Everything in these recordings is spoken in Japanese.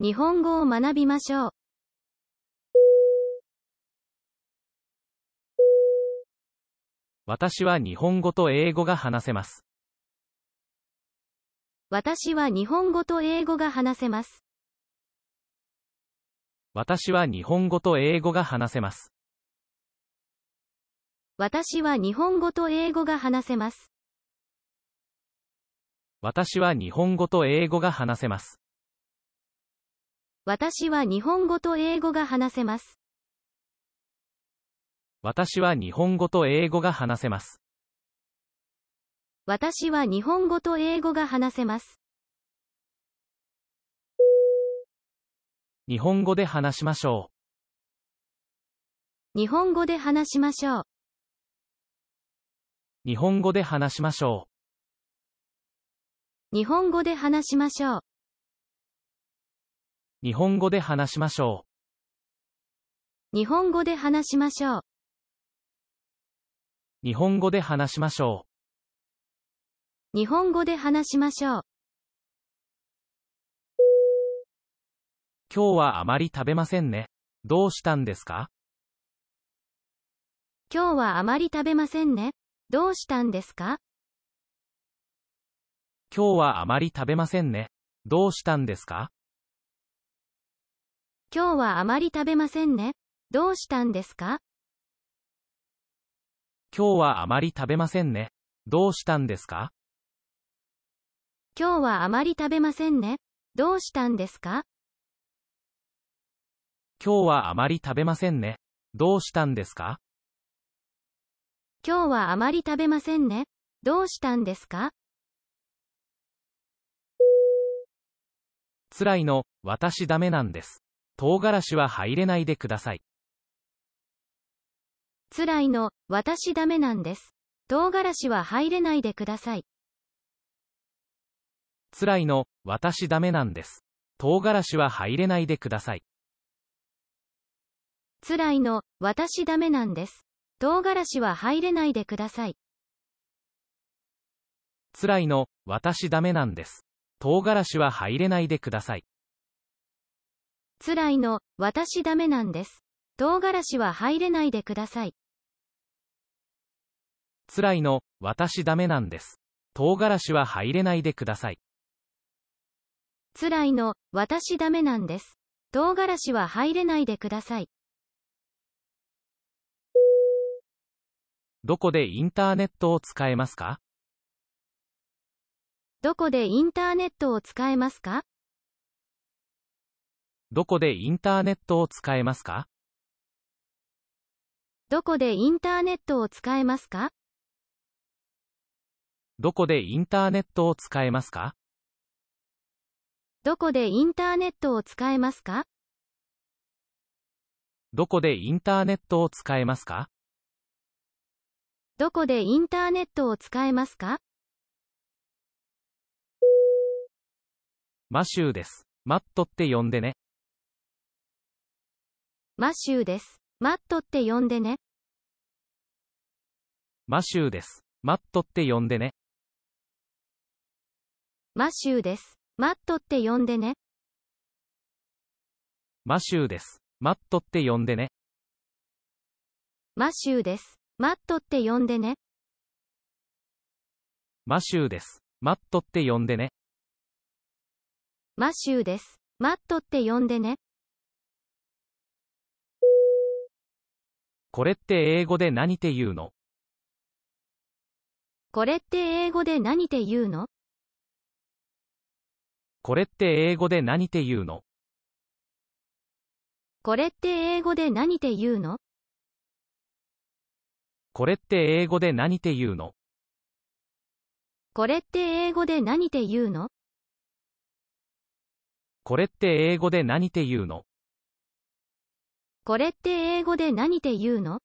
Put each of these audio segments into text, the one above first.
日本語を学びましょう。私は日本語と英語が話せます。私は日本語と英語が話せます。私は日本語と英語が話せます。私は日本語と英語が話せます。私は日本語と英語が話せます。私は日本語と英語が話せます。私は日本語と英語が話せます。私は日本語と英語が話せます。日本語で話しましょう。日本語で話しましょう。日本語で話しましょう。日本語で話しましょう。日本語で話しましょう。日本語で話しましょう。日本語で話しましょう。日本語で話しましょう。今日はあまり食べませんね。どうしたんですか今日はあまり食べませんね。どうしたんですか今日はあまり食べませんね。どうしたんですか今日はあまり食べませんね。どうしたんですか今日はあまり食べませんね。どうしたんですか今日はあまり食べませんね。どうしたんですか今日はあまり食べませんね。どうしたんですか今日はあまり食べませんね。どうしたんですか辛いの、私ダメなんです。唐辛子は入れないでください。辛いの、私ダメなんです。唐辛子は入れないでください。辛いの、私ダメなんです。唐辛子は入れないでください。辛いの、私ダメなんです。唐辛子は入れないでください。辛いの、私ダメなんです。唐辛子は入れないでください。辛いの、私ダメなんです。唐辛子は入れないでください。辛いの、私ダメなんです。唐辛子は入れないでください。辛いの、私ダメなんです。唐辛子は入れないでください。どこでインターネットを使えますかどこでインターネットを使えますかどこでインターネットを使えますかどこでインターネットを使えますかどこでインターネットを使えますかどこでインターネットを使えますかどこでインターネットを使えますかどこでインターネットを使えますかマシューです。マットって呼んでね。マシューです。マットって呼んでね。マシューです。マットって呼んでね。マシューです。マットって呼んでね。マシューです。マットって呼んでね。マシューです。マットって呼んでね。マシューです。マットって呼んでね。マシューです。マットって呼んでね。マこれって英語で何て言うのこれって英語で何て言うのこれって英語で何て言うのこれって英語で何て言うのこれって英語で何て言うのこれって英語で何て言うのこれって英語で何て言うのこれって英語で何て言うの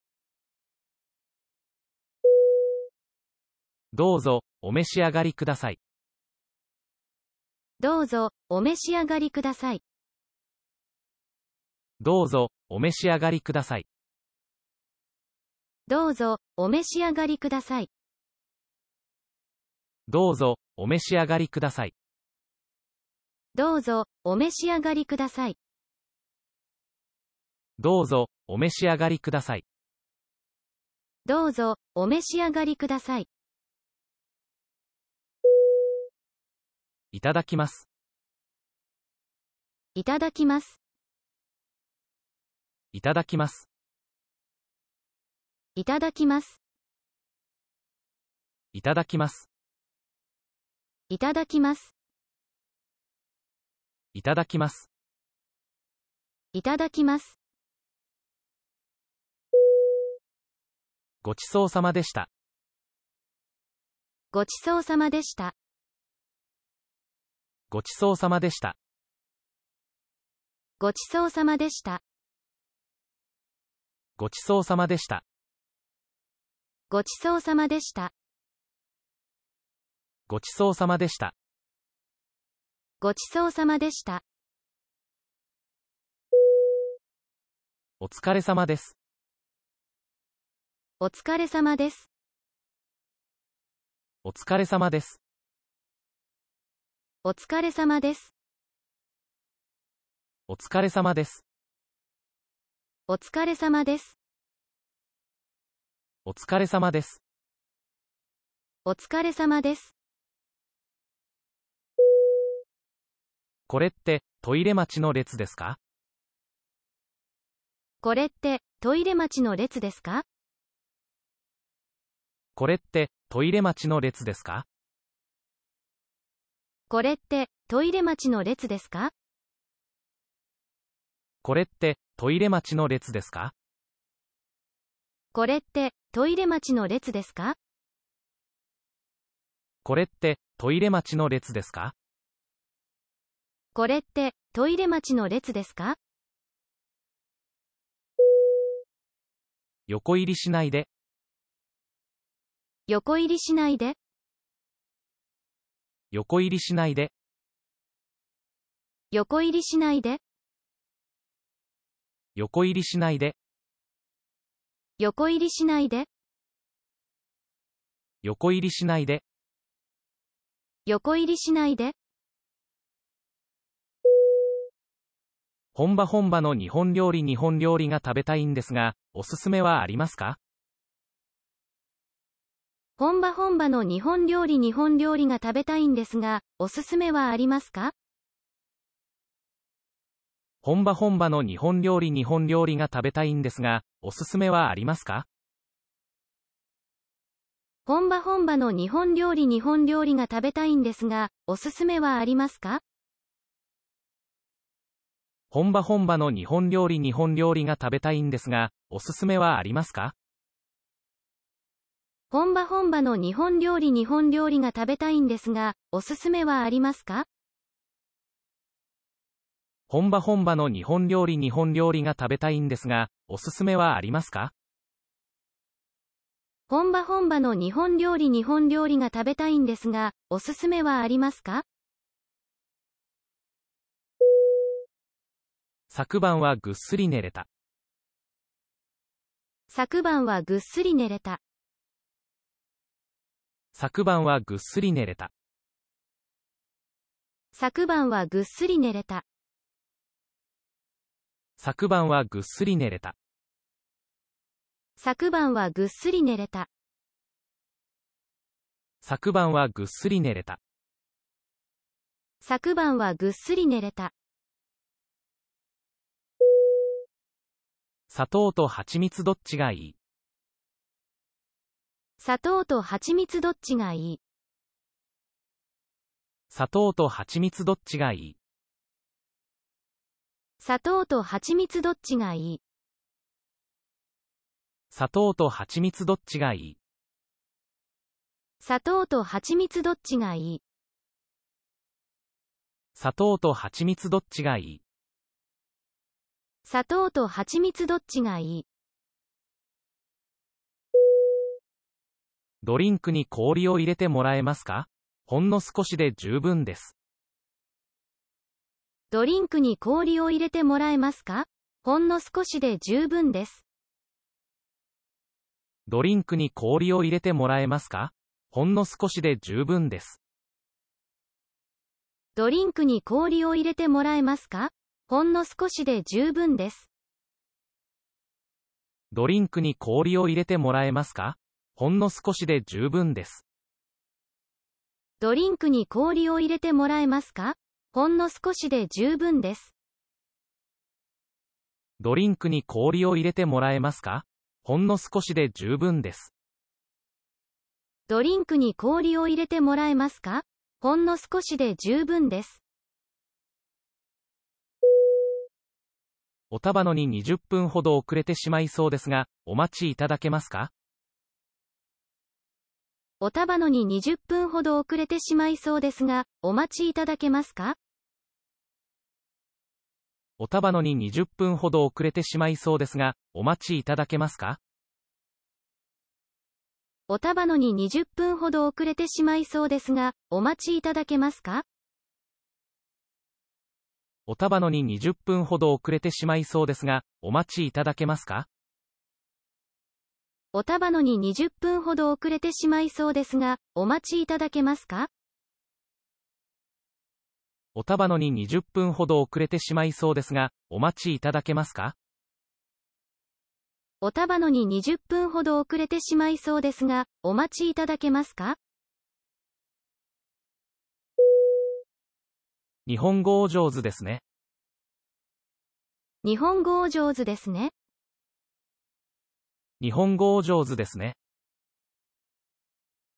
どうぞ、お召し上がりください。どうぞ、お召し上がりください。どうぞ、お召し上がりください。どうぞ、お召し上がりください。どうぞ、お召し上がりください。どうぞ、お召し上がりください。どうぞ、お召し上がりください。どうぞ、お召し上がりください。いただきます。いただきます。いただきます。いただきます。いただきます。いただきます。いただきます。いただきます。ごちそうさまでした。ごちそうさまでした。ごちそうさまでした。ごちそうさまでした。ごちそうさまでした。ごちそうさまでした。ごちそうさまでした。ごちそうさまでした。お疲れ様です。お疲れ様です。お疲れ様です。お疲れ様です。お疲れ様です。お疲れ様です。お疲れ様です。お疲れ様です。これってトイレ待ちの列ですかこれってトイレ待ちの列ですかこれってトイレ待ちの列ですかこれってトイレ待ちの列ですかこれってトイレ待ちの列ですかこれってトイレ待ちの列ですかこれってトイレ待ちの列ですかこれってトイレ待ちの列ですか横入りしないで横入りしないで。横入りしないで。横入りしないで。横入りしないで。横入りしないで。横入りしないで。横入りしないで。本場本場の日本料理日本料理が食べたいんですが、おすすめはありますか本場本場の日本料理日本料理が食べたいんですが、おすすめはありますか本場本場の日本料理日本料理が食べたいんですが、おすすめはありますか本場本場の日本料理日本料理が食べたいんですが、おすすめはありますか本場本場の日本料理日本料理が食べたいんですが、おすすめはありますか本場本場の日本料理日本料理が食べたいんですが、おすすめはありますか本場本場の日本料理日本料理が食べたいんですが、おすすめはありますか本場本場の日本料理日本料理が食べたいんですが、おすすめはありますか昨晩はぐっすり寝れた。昨晩はぐっすり寝れた。昨晩はぐっすり寝れた。昨晩はぐっすり寝れた。昨晩はぐっすり寝れた。昨晩はぐっすり寝れた。昨晩はぐっすり寝れた。昨晩はぐっすり寝れた。砂糖と蜂蜜どっちがいい砂糖と蜂蜜どっちがいい砂糖と蜂蜜どっちがいい砂糖と蜂蜜どっちがいい砂糖と蜂蜜どっちがいい砂糖と蜂蜜どっちがいい砂糖と蜂蜜どっちがいい砂糖と蜂蜜どっちがいいドリンクに氷を入れてもらえますかほんの少しで十分です。ドリンクに氷を入れてもらえますかほんの少しで十分です。ドリンクに氷を入れてもらえますかほんの少しで十分です。ドリンクに氷を入れてもらえますかほんの少しで十分です。ドリンクに氷を入れてもらえますかほんの少しで十分です。ドリンクに氷を入れてもらえますかほんの少しで十分です。ドリンクに氷を入れてもらえますかほんの少しで十分です。ドリンクに氷を入れてもらえますかほんの少しで十分です。お束のに20分ほど遅れてしまいそうですが、お待ちいただけますかおたばのに20分ほど遅れてしまいそうですが、お待ちいただけますかおたばのに20分ほど遅れてしまいそうですが、お待ちいただけますかおたばのに20分ほど遅れてしまいそうですが、お待ちいただけますかおたばのに20分ほど遅れてしまいそうですが、お待ちいただけますかお束のに20分ほど遅れてしまいそうですが、お待ちいただけますかお束のに20分ほど遅れてしまいそうですが、お待ちいただけますかお束のに20分ほど遅れてしまいそうですが、お待ちいただけますか日本語お上手ですね。日本語お上手ですね。日本語を上手ですね。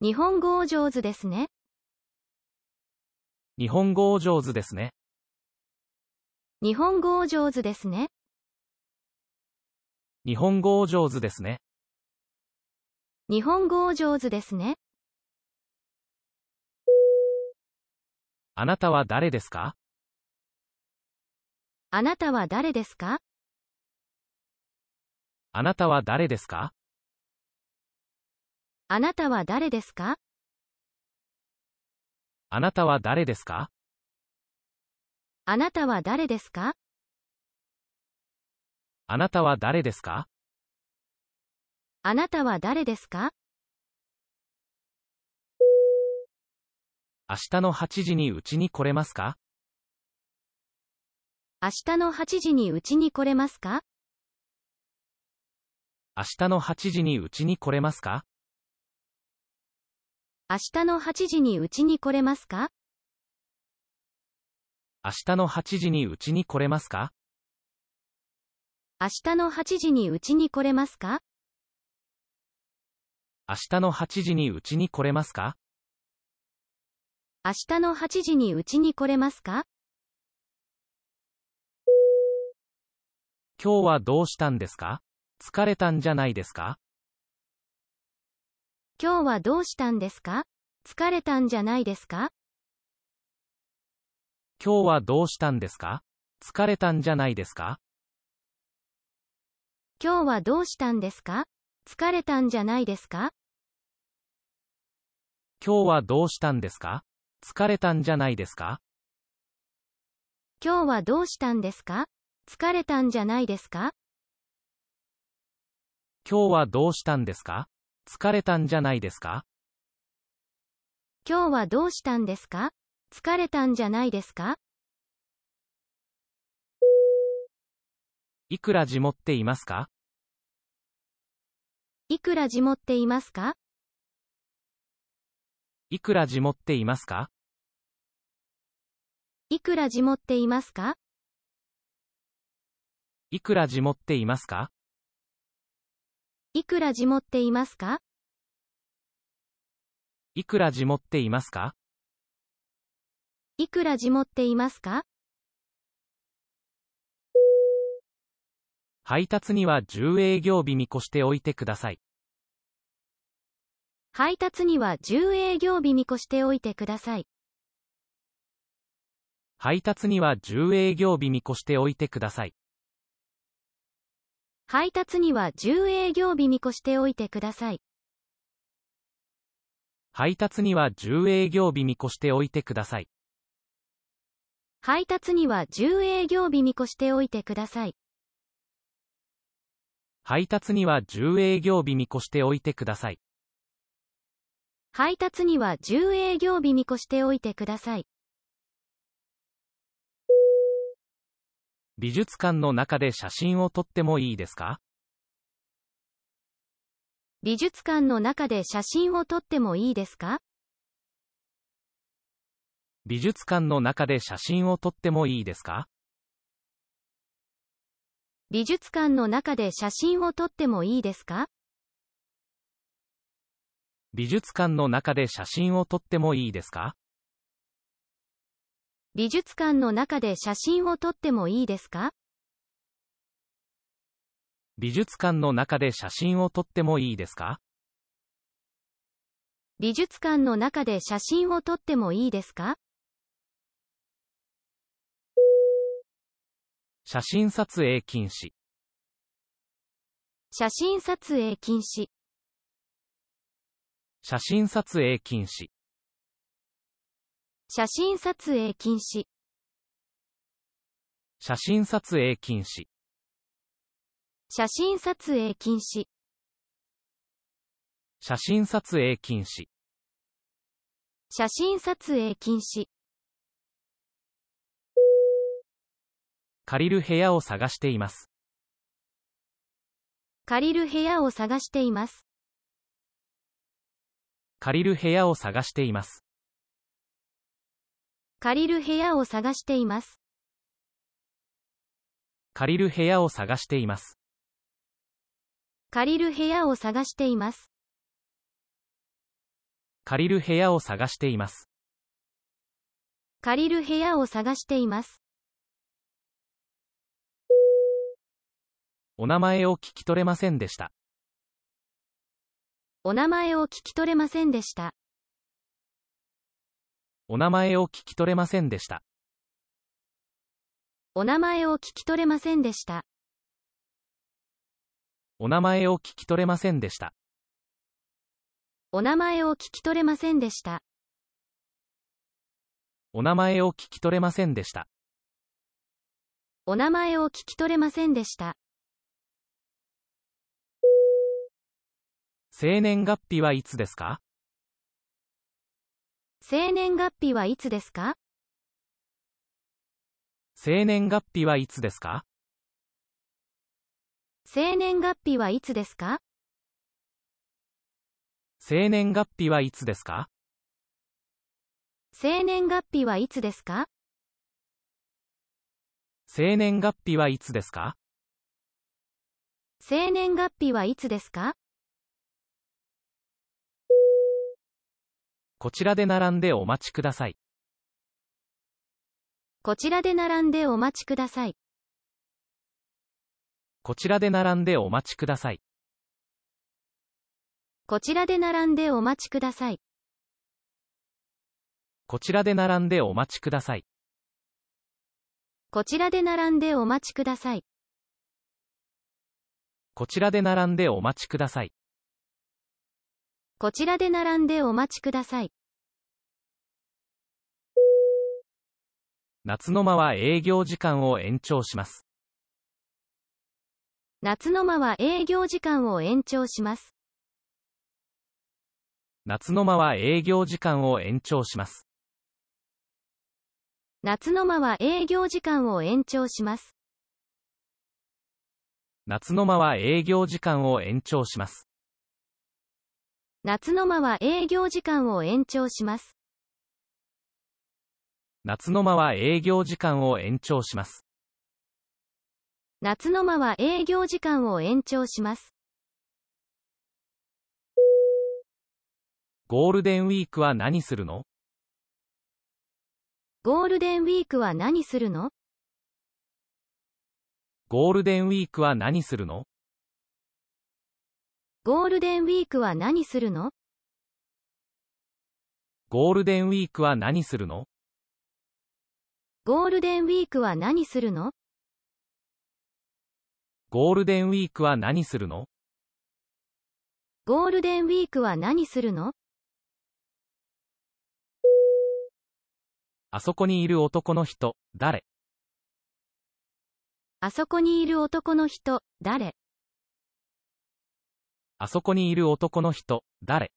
日本語を上手ですね。日本語を上手ですね。日本語を上手ですね。日本語を上手ですね。日本語お上手ですね。あなたは誰ですかあなたは誰ですかあなたは誰ですかあなたは誰ですかあなたは誰ですかあなたは誰ですかあなたは誰ですかあなたは誰ですか明日の8時にうちに来れますか明日の8時にうちに来れますか明日の8時にうちに来れますか明日の8時にうちに来れますか明日の8時にうちに来れますか明日の8時にうちに来れますか明日の8時にうちに来れますか明日の8時にうちに来れますか今日はどうしたんですか疲れたんじゃないですか今日はどうしたんですか疲れたんじゃないですか今日はどうしたんですか疲れたんじゃないですか今日はどうしたんですか疲れたんじゃないですか今日はどうしたんですか疲れたんじゃないですか今日はどうしたんですか疲れたんじゃないですか今日はどうしたんですか疲れたんじゃないですか今日はどうしたんですか疲れたんじゃないですかいくら地持っていますかいくら地持っていますかいくら地持っていますかいくら地持っていますかいくら地持っていますかいくら地持っていますかいくら地持っていますかいくら地持っていますか配達には10営業日見越しておいてください。配達には10営業日見越しておいてください。配達には10営業日見越しておいてください。配達には10営業日に越しておいてください。配達には10営業日に越しておいてください。配達には10営業日に越しておいてください。配達には10営業日に越しておいてください。配達には10営業日に越しておいてください。美術館の中で写真を撮ってもいいですか美術館の中で写真を撮ってもいいですか美術館の中で写真を撮ってもいいですか美術館の中で写真を撮ってもいいですか美術館の中で写真を撮ってもいいですか美術館の中で写真を撮ってもいいですか美術館の中で写真を撮ってもいいですか美術館の中で写真を撮ってもいいですか写真撮影禁止写真撮影禁止写真撮影禁止写真撮影禁止写真撮影禁止写真撮影禁止写真撮影禁止写真撮影禁止借りる部屋を探しています借りる部屋を探しています借りる部屋を探しています借りる部屋を探しています。借りる部屋を探しています。借りる部屋を探しています。借りる部屋を探しています。借りる部屋を探しています。お名前を聞き取れませんでした。お名前を聞き取れませんでした。お名前を聞き取れませんでした。お名前を聞き取れませんでした。お名前を聞き取れませんでした。お名前を聞き取れませんでした。お名前を聞き取れませんでした。お名前を聞き取れませんでした。生年月日はいつですか生年月日はいつですか生年月日はいつですか生年月日はいつですか生年月日はいつですか生年月日はいつですか生年月日はいつですか生年月日はいつですかこちらで並んでお待ちください。こちらで並んでお待ちください。こちらで並んでお待ちください。こちらで並んでお待ちください。こちらで並んでお待ちください。こちらで並んでお待ちください。こちらで並んでお待ちください。こちらで並んでお待ちください。夏の間は営業時間を延長します。夏の間は営業時間を延長します。夏の間は営業時間を延長します。夏の間は営業時間を延長します。夏の間は営業時間を延長します。夏の間は営業時間を延長します。夏の間は営業時間を延長します。夏の間は営業時間を延長します。ゴールデンウィークは何するのゴールデンウィークは何するのゴールデンウィークは何するのゴールデンウィークは何するのゴールデンウィークは何するのゴールデンウィークは何するのゴールデンウィークは何するのゴールデンウィークは何するのあそこにいる男の人、誰あそこにいる男の人、誰あそこにいる男の人、誰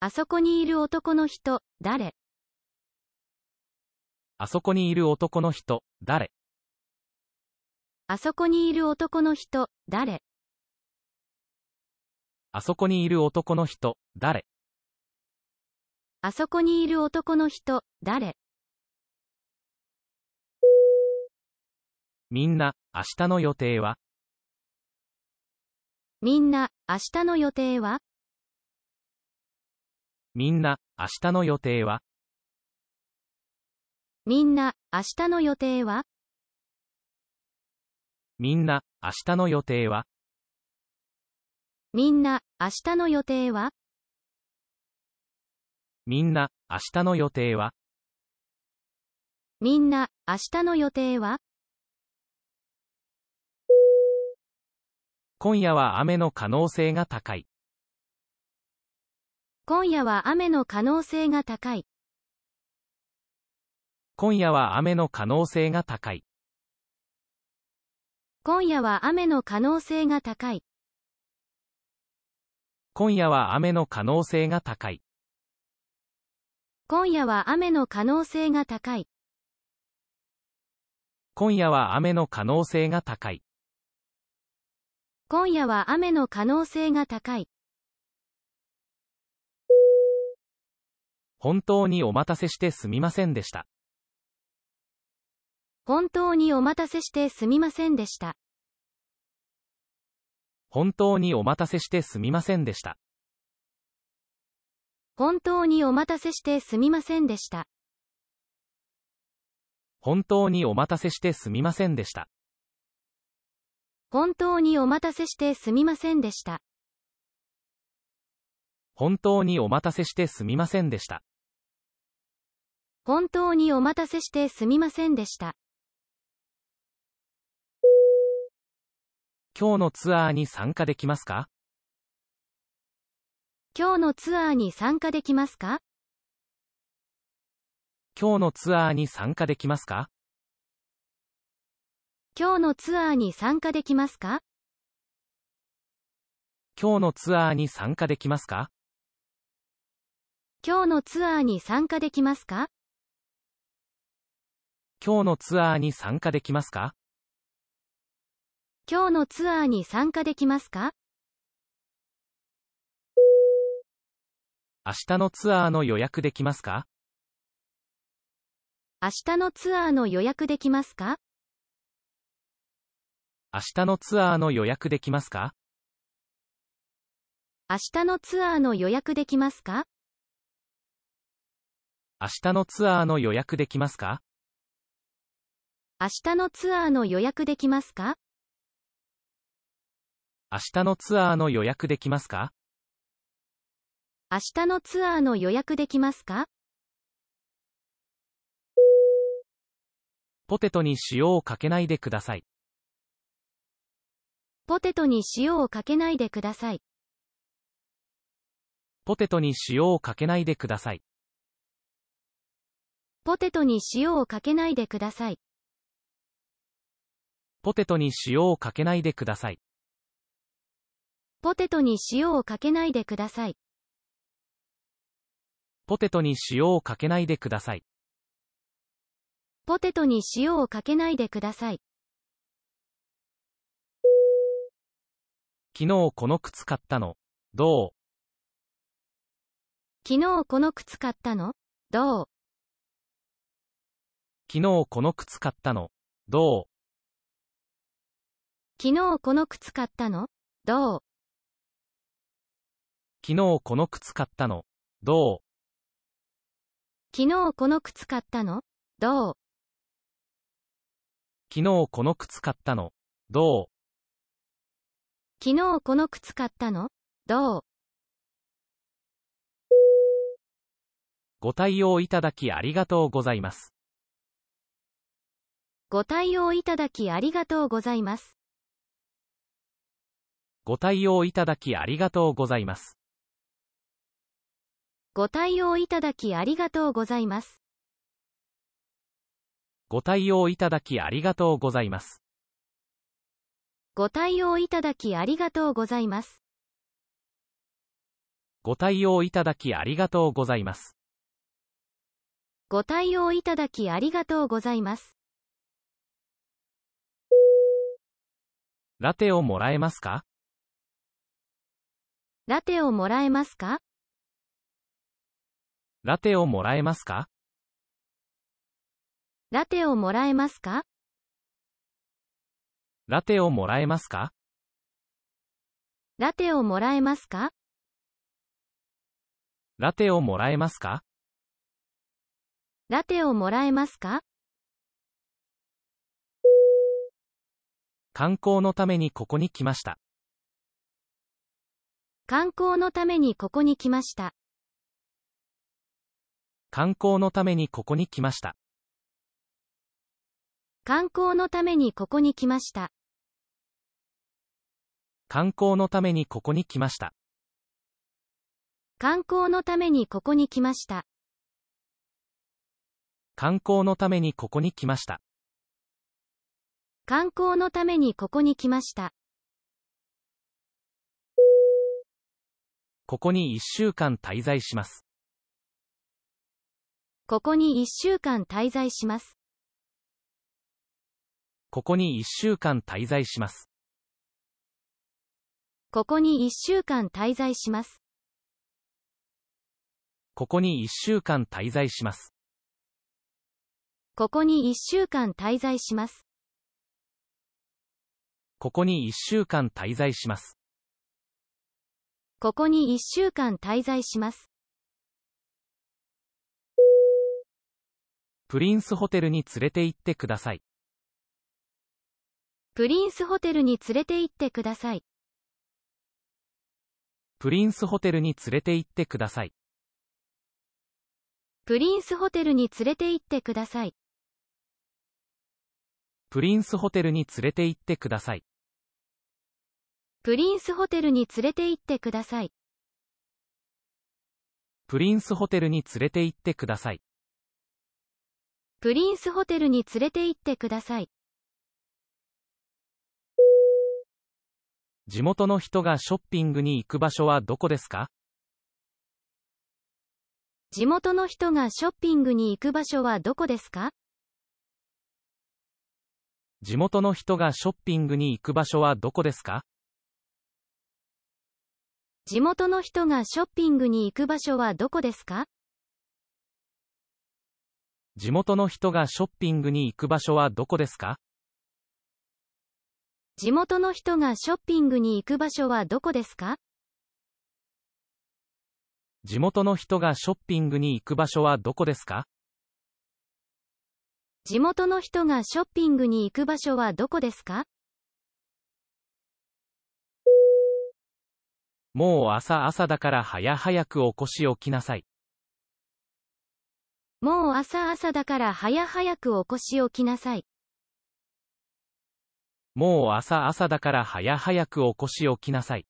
あそこにいる男の人、誰あそこにいる男の人、誰あそこにいる男の人、誰あそこにいる男の人、誰あそこにいる男の人、誰みんな、明日の予定はみんな、明日の予定はみんな、明日の予定はみんな、明日の予定はみんな、明日の予定はみんな、明日の予定はみんな、明日の予定はみんな、明日の予定は今夜は雨の可能性が高い。今夜は雨の可能性が高い。今夜は雨の可能性が高い。今夜は雨の可能性が高い。今夜は雨の可能性が高い。今夜は雨の可能性が高い。今夜は雨の可能性が高い。今夜は雨の可能性が高い。本当にお待たせしてすみませんでした。本当にお待たせしてすみませんでした。本当にお待たせしてすみませんでした。本当にお待たせしてすみませんでした。本当にお待たせしてすみませんでした。本当にお待たせしてすみませんでした。本当にお待たせしてすみませんでした。本当にお待たせしてすみませんでした。今日のツアーに参加できますか今日のツアーに参加できますか今日のツアーに参加できますか今日のツアーに参加できますか今日のツアーに参加できますか今日のツアーに参加できますか今日のツアーに参加できますか今日のツアーに参加できますか明日のツアーの予約できますか明日のツアーの予約できますか明日のツアーの予約できますか明日のツアーの予約できますか明日のツアーの予約できますか明日のツアーの予約できますか明日のツアーの予約できますか明日のツアーの予約できますかポテトに塩をかけないでください。ポテトに塩をかけないでください。ポテトに塩をかけないでください。ポテトに塩をかけないでください。ポテトに塩をかけないでください。ポテトに塩をかけないでください。ポテトに塩をかけないでください。ポテトに塩をかけないでください。昨日この靴買ったの。どう昨日この靴買ったのどう昨日この靴買ったの。どう昨日この靴買ったのどう昨日この靴買ったの。どう昨日この靴買ったのどう昨日この靴買ったの。どう昨日この靴買ったのどうご対応いただきありがとうございます。ご対応いただきありがとうございます。ご対応いただきありがとうございます。ご対応いただきありがとうございます。ご対応いただきありがとうございます。ご対応いただきありがとうございます。ご対応いただきありがとうございます。ご対応いただきありがとうございます。ラテをもらえますかラテをもらえますかラテをもらえますかラテをもらえますかラテをもらえますかラテをもらえますかラテをもらえますかラテをもらえますか観光のためにここに来ました。観光のためにここに来ました。観光のためにここに来ました。観光のためにここに来ました。観光のためにここに来ました。観光のためにここに来ました。観光のためにここに来ました。観光のためにここに来ました。ここに一週間滞在します。ここに一週間滞在します。ここに一週間滞在します。ここに1週間滞在します。ここに1週間滞在します。ここに1週間滞在します。ここに1週間滞在します。ここに1週間滞在します。プリンスホテルに連れて行ってください。プリンスホテルに連れて行ってください。プリンスホテルに連れて行ってください。プリンスホテルに連れて行ってください。プリンスホテルに連れて行ってください。プリンスホテルに連れて行ってください。プリンスホテルに連れて行ってください。プリンスホテルに連れて行ってください。地元の人がショッピングに行く場所はどこですか地元の人がショッピングに行く場所はどこですか地元の人がショッピングに行く場所はどこですか地元の人がショッピングに行く場所はどこですか地元の人がショッピングに行く場所はどこですか地元の人がショッピングに行く場所はどこですか地元の人がショッピングに行く場所はどこですか地元の人がショッピングに行く場所はどこですかもう朝朝だから早早く起こし起きなさい。もう朝朝だから早早く起こし起きなさい。もう朝朝だから早早く起こし起きなさい。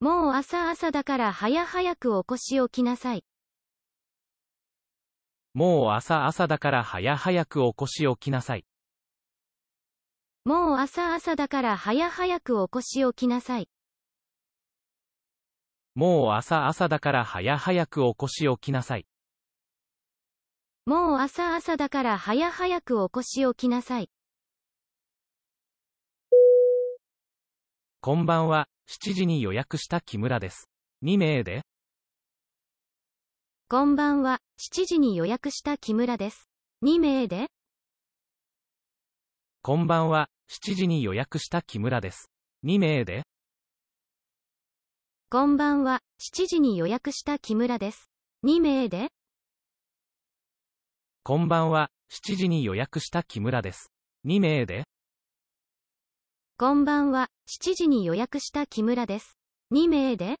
もう朝朝だから早早く起こし起きなさい。もう朝朝だから早早く起こし起きなさい。もう朝朝だから早早く起こし起きなさい。もう朝朝だから早早く起こし起きなさい。もう朝朝だから早早く起こし起きなさい。こんばんは、7時に予約した木村です。2名でこんばんは、7時に予約した木村です。2名でこんばんは、7時に予約した木村です。2名でこんばんは、7時に予約した木村です。2名でこんばんは、7時に予約した木村です。2名でこんばんは、7時に予約した木村です。2名で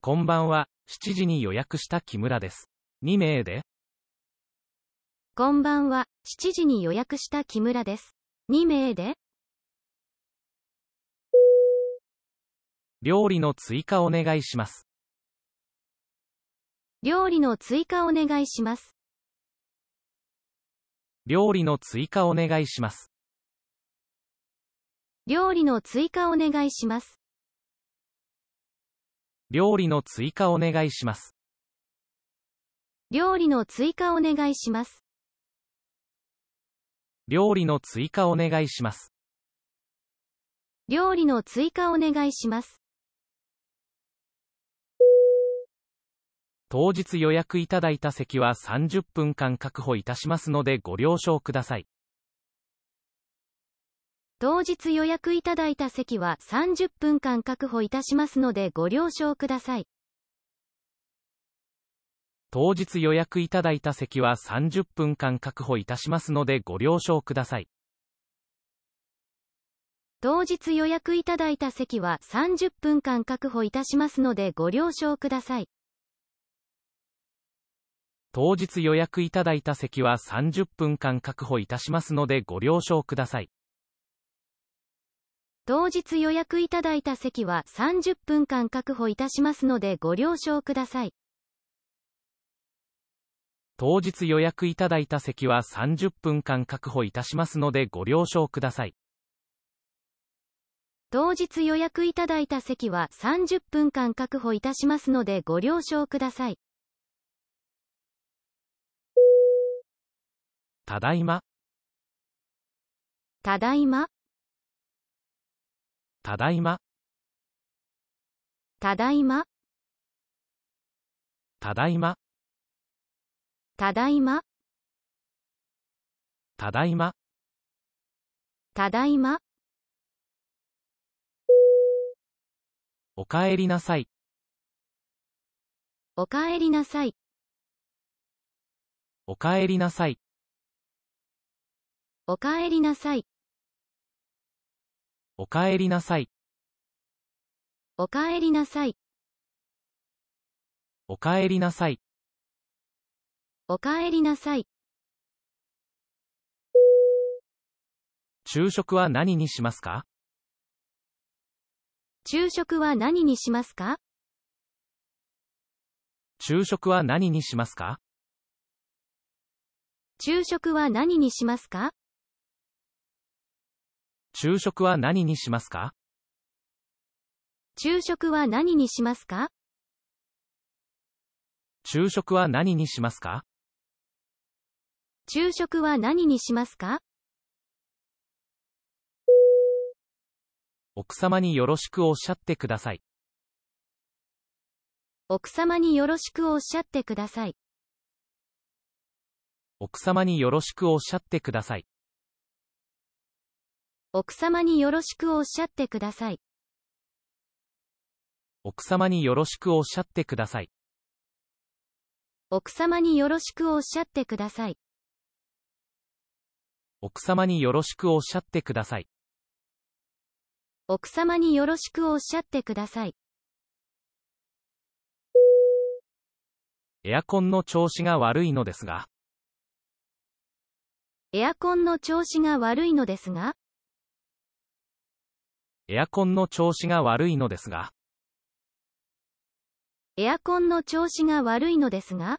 こんばんは、7時に予約した木村です。2名でこんばんは、7時に予約した木村です。2名で料理の追加お願いします。料理の追加お願いします。料理の追加お願いします。料理の追加お願いします。料理の追加お願いします。料理の追加お願いします。料理の追加お願いします。料理の追加お願いします。当日予約いただいた席は30分間確保いたしますのでご了承ください。当日予約いただいた席は30分間確保いたしますのでご了承ください。当日予約いただいた席は30分間確保いたしますのでご了承ください。当日予約いただいた席は30分間確保いたしますのでご了承ください。当日予約いただいた席は30分間確保いたしますのでご了承ください。当日予約いただいた席は30分間確保いたしますのでご了承ください。当日予約いただいた席は30分間確保いたしますのでご了承ください。当日予約いただいた席は30分間確保いたしますのでご了承ください。ただいま。ただいま。ただいまただいまただいまただいまただいまただいまおかえりなさいおかえりなさいおかえりなさいおかえりなさいおかえりなさい。おかえりなさい。おかえりなさい。おかえりなさい。昼食は何にしますか昼食は何にしますか昼食は何にしますか昼食は何にしますか昼食は何にしますか昼食は何にしますか昼食は何にしますか昼食は何にしますか奥様によろしくおっしゃってください奥様によろしくおっしゃってください奥様によろしくおっしゃってください奥様によろしくおっしゃってください。奥様によろしくおっしゃってください。奥様によろしくおっしゃってください。奥様によろしくおっしゃってください。奥様によろしくおっしゃってください。エアコンの調子が悪いのですが。エアコンの調子が悪いのですがエアコンの調子が悪いのですが。エアコンの調子が悪いのですが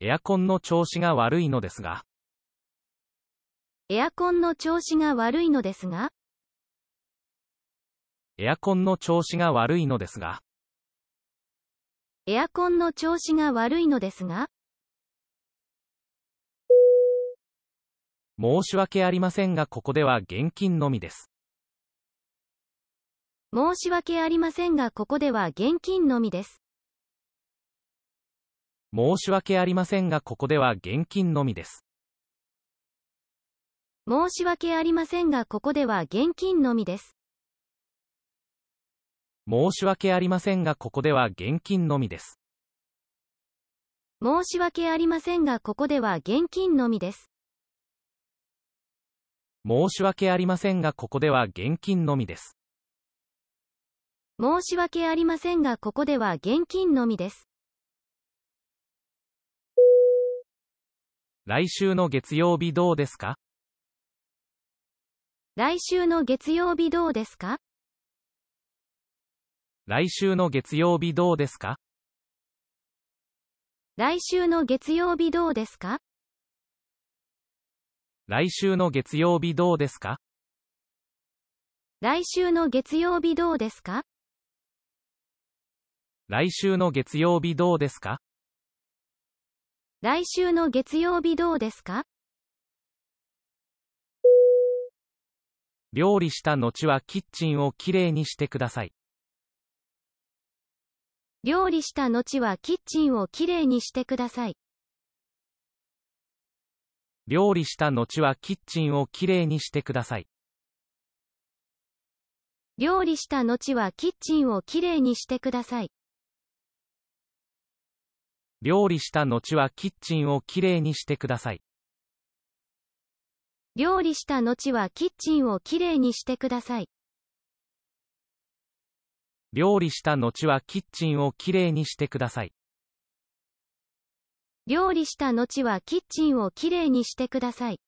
エアコンの調子が悪いのですがエアコンの調子が悪いのですがエアコンの調子が悪いのですがエアコンの調子が悪いのですが申し訳ありませんがここでは現金のみです。申し訳ありませんがここでは現金のみです。申し訳ありませんがここでは現金のみです。申し訳ありませんがここでは現金のみです。申し訳ありませんがここでは現金のみです。申し訳ありませんがここでは現金のみです。申し訳ありませんがここでは現金のみです。申し訳ありませんがここでは現金のみです。来週の月曜日どうですか来週の月曜日どうですか来週の月曜日どうですか来週の月曜日どうですか来週の月曜日どうですか来週の月曜日どうですか来週の月曜日どうですか来週の月曜日どうですか料理した後はキッチンをきれいにしてください料理した後はキッチンをきれいにしてください料理した後はキッチンをきれいにしてください。料理した後はキッチンをきれいにしてください。料理した後はキッチンをきれいにしてください。料理した後はキッチンをきれいにしてください。料理した後はキッチンをきれいにしてください。料理した後はキッチンをきれいにしてください。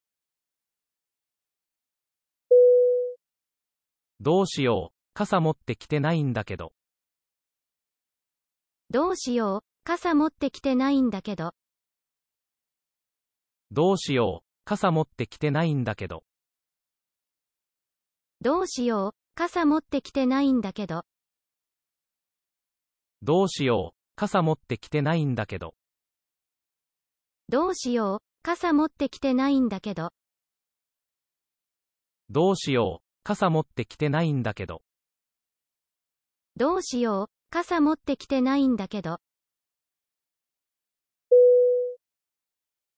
どうしよう、傘持ってきてないんだけど。どうしよう、傘持ってきてないんだけど。どうしよう、傘持ってきてないんだけど。どうしよう、傘持ってきてないんだけど。どうしよう、傘持ってきてないんだけど。どうしよう、傘持ってきてないんだけど。どうしよう、傘持ってきてないんだけど。どうしよう、傘持ってきてないんだけど。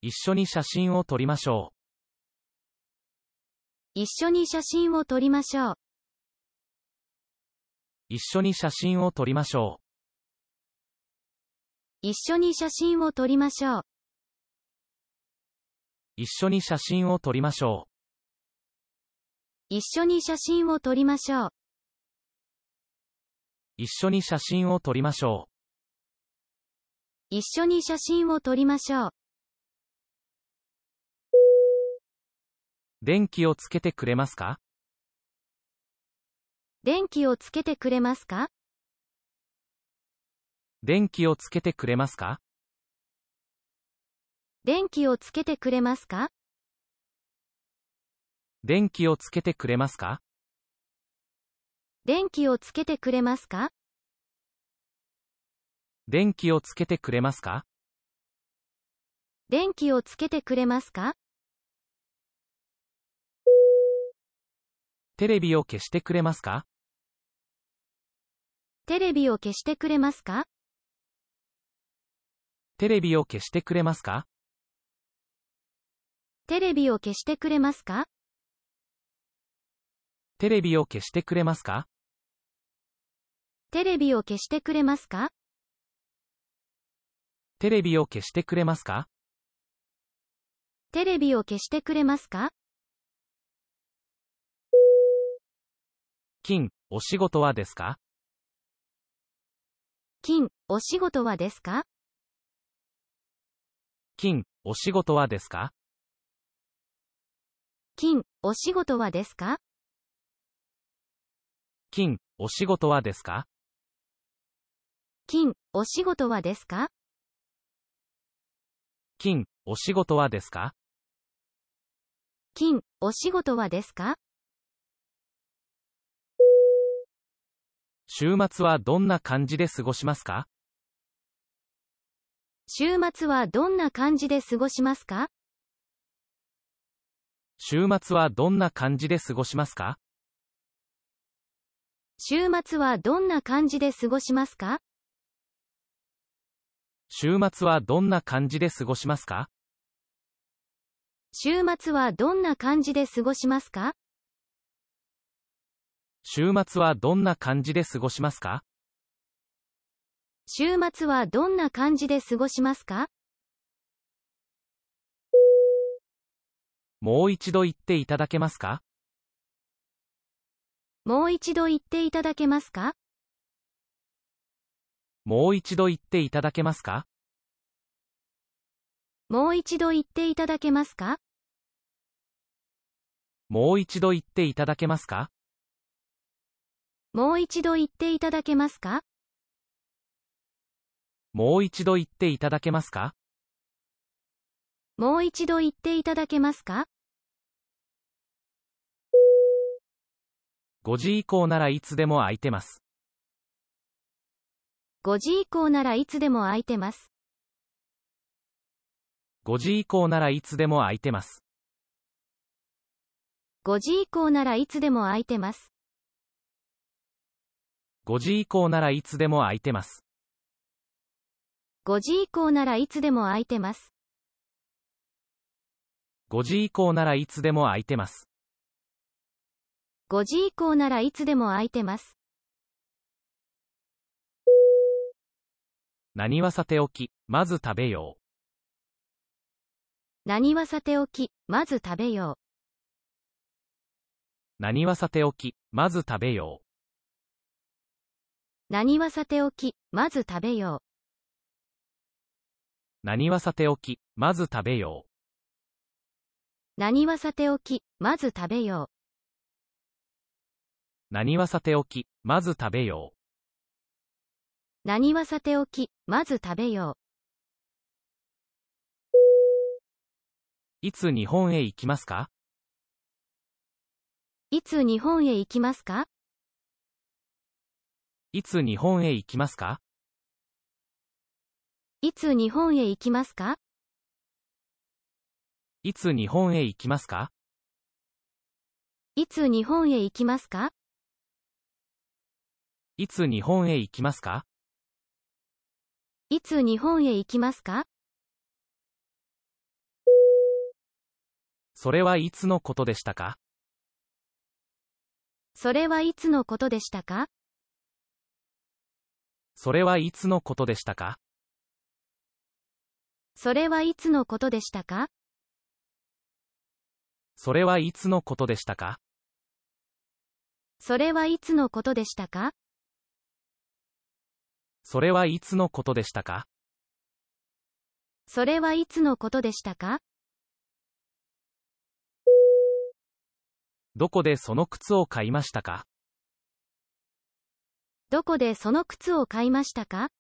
一緒に写真を撮りましょう。一緒に写真を撮りましょう。一緒に写真を撮りましょう。一緒に写真を撮りましょう。一緒に写真を撮りましょう。一緒に写真を撮りましょう。一緒に写真を撮りましょう。一緒に写真を撮りましょう。電気をつけてくれますか電気をつけてくれますか電気をつけてくれますか電気をつけてくれますか電気をつけてくれますか電気をつけてくれますか電気をつけてくれますか電気をつけてくれますかテレビを消してくれますかテレビを消してくれますかテレビを消してくれますかテレビを消してくれますかテレビを消してくれますかテレビを消してくれますかテレビを消してくれますかテレビを消してくれますか金、お仕事はですか金、お仕事はですか金、お仕事はですか金、お仕事はですか金、お仕事はですか金、お仕事はですか金、お仕事はですか金、お仕事はですか週末はどんな感じで過ごしますか週末はどんな感じで過ごしますか週末はどんな感じで過ごしますか週末はどんな感じで過ごしますか週末はどんな感じで過ごしますか週末はどんな感じで過ごしますか週末はどんな感じで過ごしますか週末はどんな感じで過ごしますかもう一度言っていただけますかもう一度言っていただけますかもう一度言っていただけますかもう一度言っていただけますかもう一度言っていただけますかもう一度言っていただけますかもう一度言っていただけますかもう一度言っていただけますか5時以降ならいつでも空いてます。5時以降ならいつでも空いてます。5時以降ならいつでも空いてます。5時以降ならいつでも空いてます。5時以降ならいつでも空いてます。5時以降ならいつでも空いてます。5時以降ならいつでも空いてます。5時以降ならいつでも空いてます。何はさておき、まず食べよう。何はさておき、まず食べよう。何はさておき、まず食べよう。何はさておき、まず食べよう。何はさておき、まず食べよう。何はさておき、まず食べよう。何はさておき、まず食べよう。何はさておき、まず食べよう。いつ日本へ行きますかいつ日本へ行きますかいつ日本へ行きますかいつ日本へ行きますかいつ日本へ行きますかいつ日本へ行きますかいつ日本へ行きますかいつ日本へ行きますかそれはいつのことでしたかそれはいつのことでしたかそれはいつのことでしたかそれはいつのことでしたかそれはいつのことでしたかそれはいつのことでしたかそれはいつのことでしたかそれはいつのことでしたかどこでその靴を買いましたかどこでその靴を買いましたか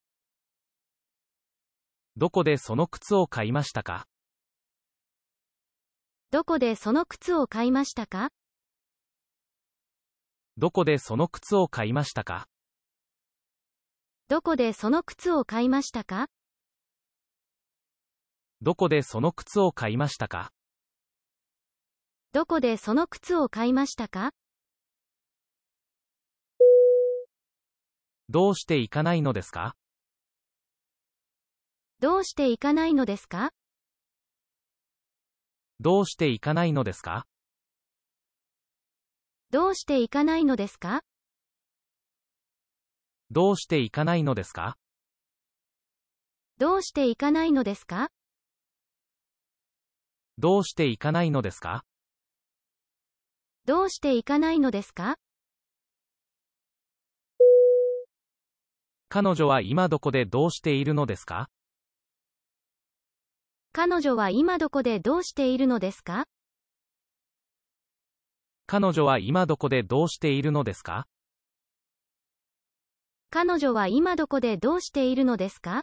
どこでその靴を買いましたかどこでその靴を買いましたかどこでその靴を買いましたかどこでその靴を買いましたかどこでその靴を買いましたかどこでその靴を買いましたかどうして行かないのですかどうして行かないのですかどうして行かないのですかどうして行かないのですかどうしていかないのですかどうしていかないのですかどうしていかないのですかどうしていかないのですか彼女は今どこでどうしているのですか彼女は今どこでどうしているのですか彼女は今どこでどうしているのですか彼女は今どこでどうしているのですか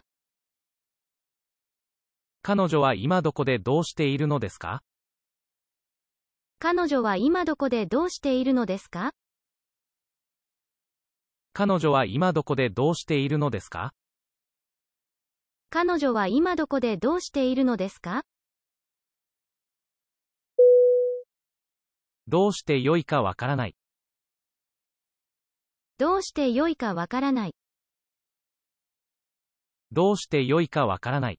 彼女は今どこでどうしているのですか彼女は今どこでどうしているのですか彼女は今どこでどうしているのですか彼女は今どこでどうしているのですかどうしていかわからない。どうして良いかわからない。どうして良いかわからない。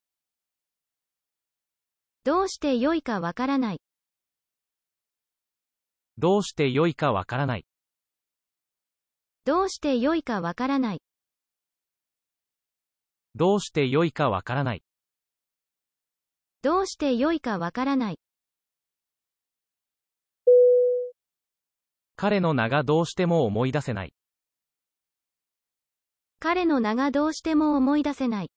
どうして良いかわからない。どうして良いかわからない。どうして良いかわからない。どうして良いかわからない。どうして良いかわからない。彼の名がどうしても思い出せない。彼の名がどうしても思い出せない。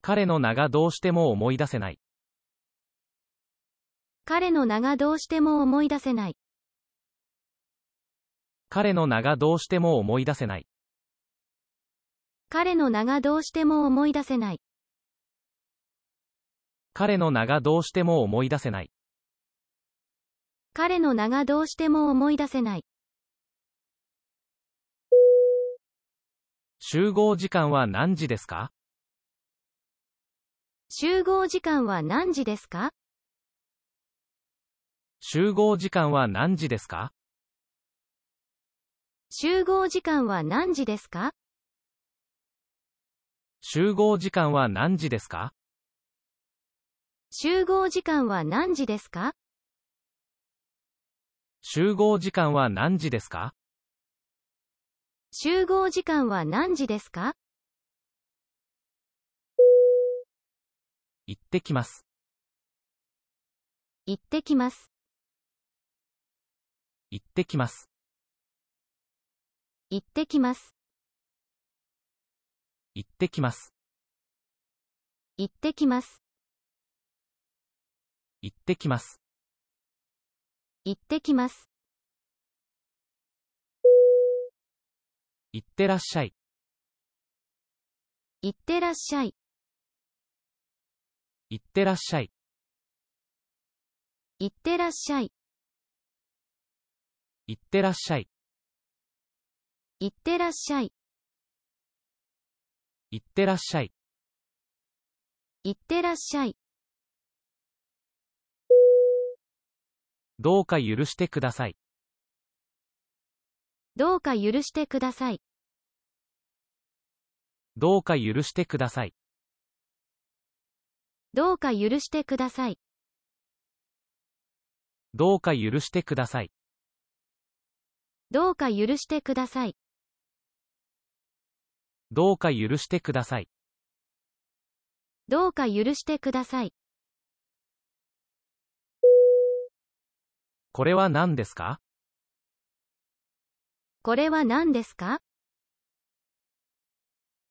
彼の名がどうしても思い出せない。彼の名がどうしても思い出せない。彼の名がどうしても思い出せない。彼の名がどうしても思い出せない。彼の名がどうしても思い出せない。彼の名がどうしても思い出せない。集合時間は何時ですか集合時間は何時ですか集合時間は何時ですか集合時間は何時ですか集合時間は何時ですか集合時間は何時ですか集合時間は何時ですか集合時間は何時ですか行ってきます。行ってきます。行ってきます。行ってきます。行ってきます。行ってきます。行ってきます。行ってきます。いってらっしゃい。いってらっしゃい。いってらっしゃい。いってらっしゃい。いってらっしゃい。いってらっしゃい。いってらっしゃい。いってらっしゃい。どうか許してください。どうか許してください。どうか許してください。どうか許してください。どうか許してください。どうか許してください。どうか許してください。どうか許してください。これは何ですかこれは何ですか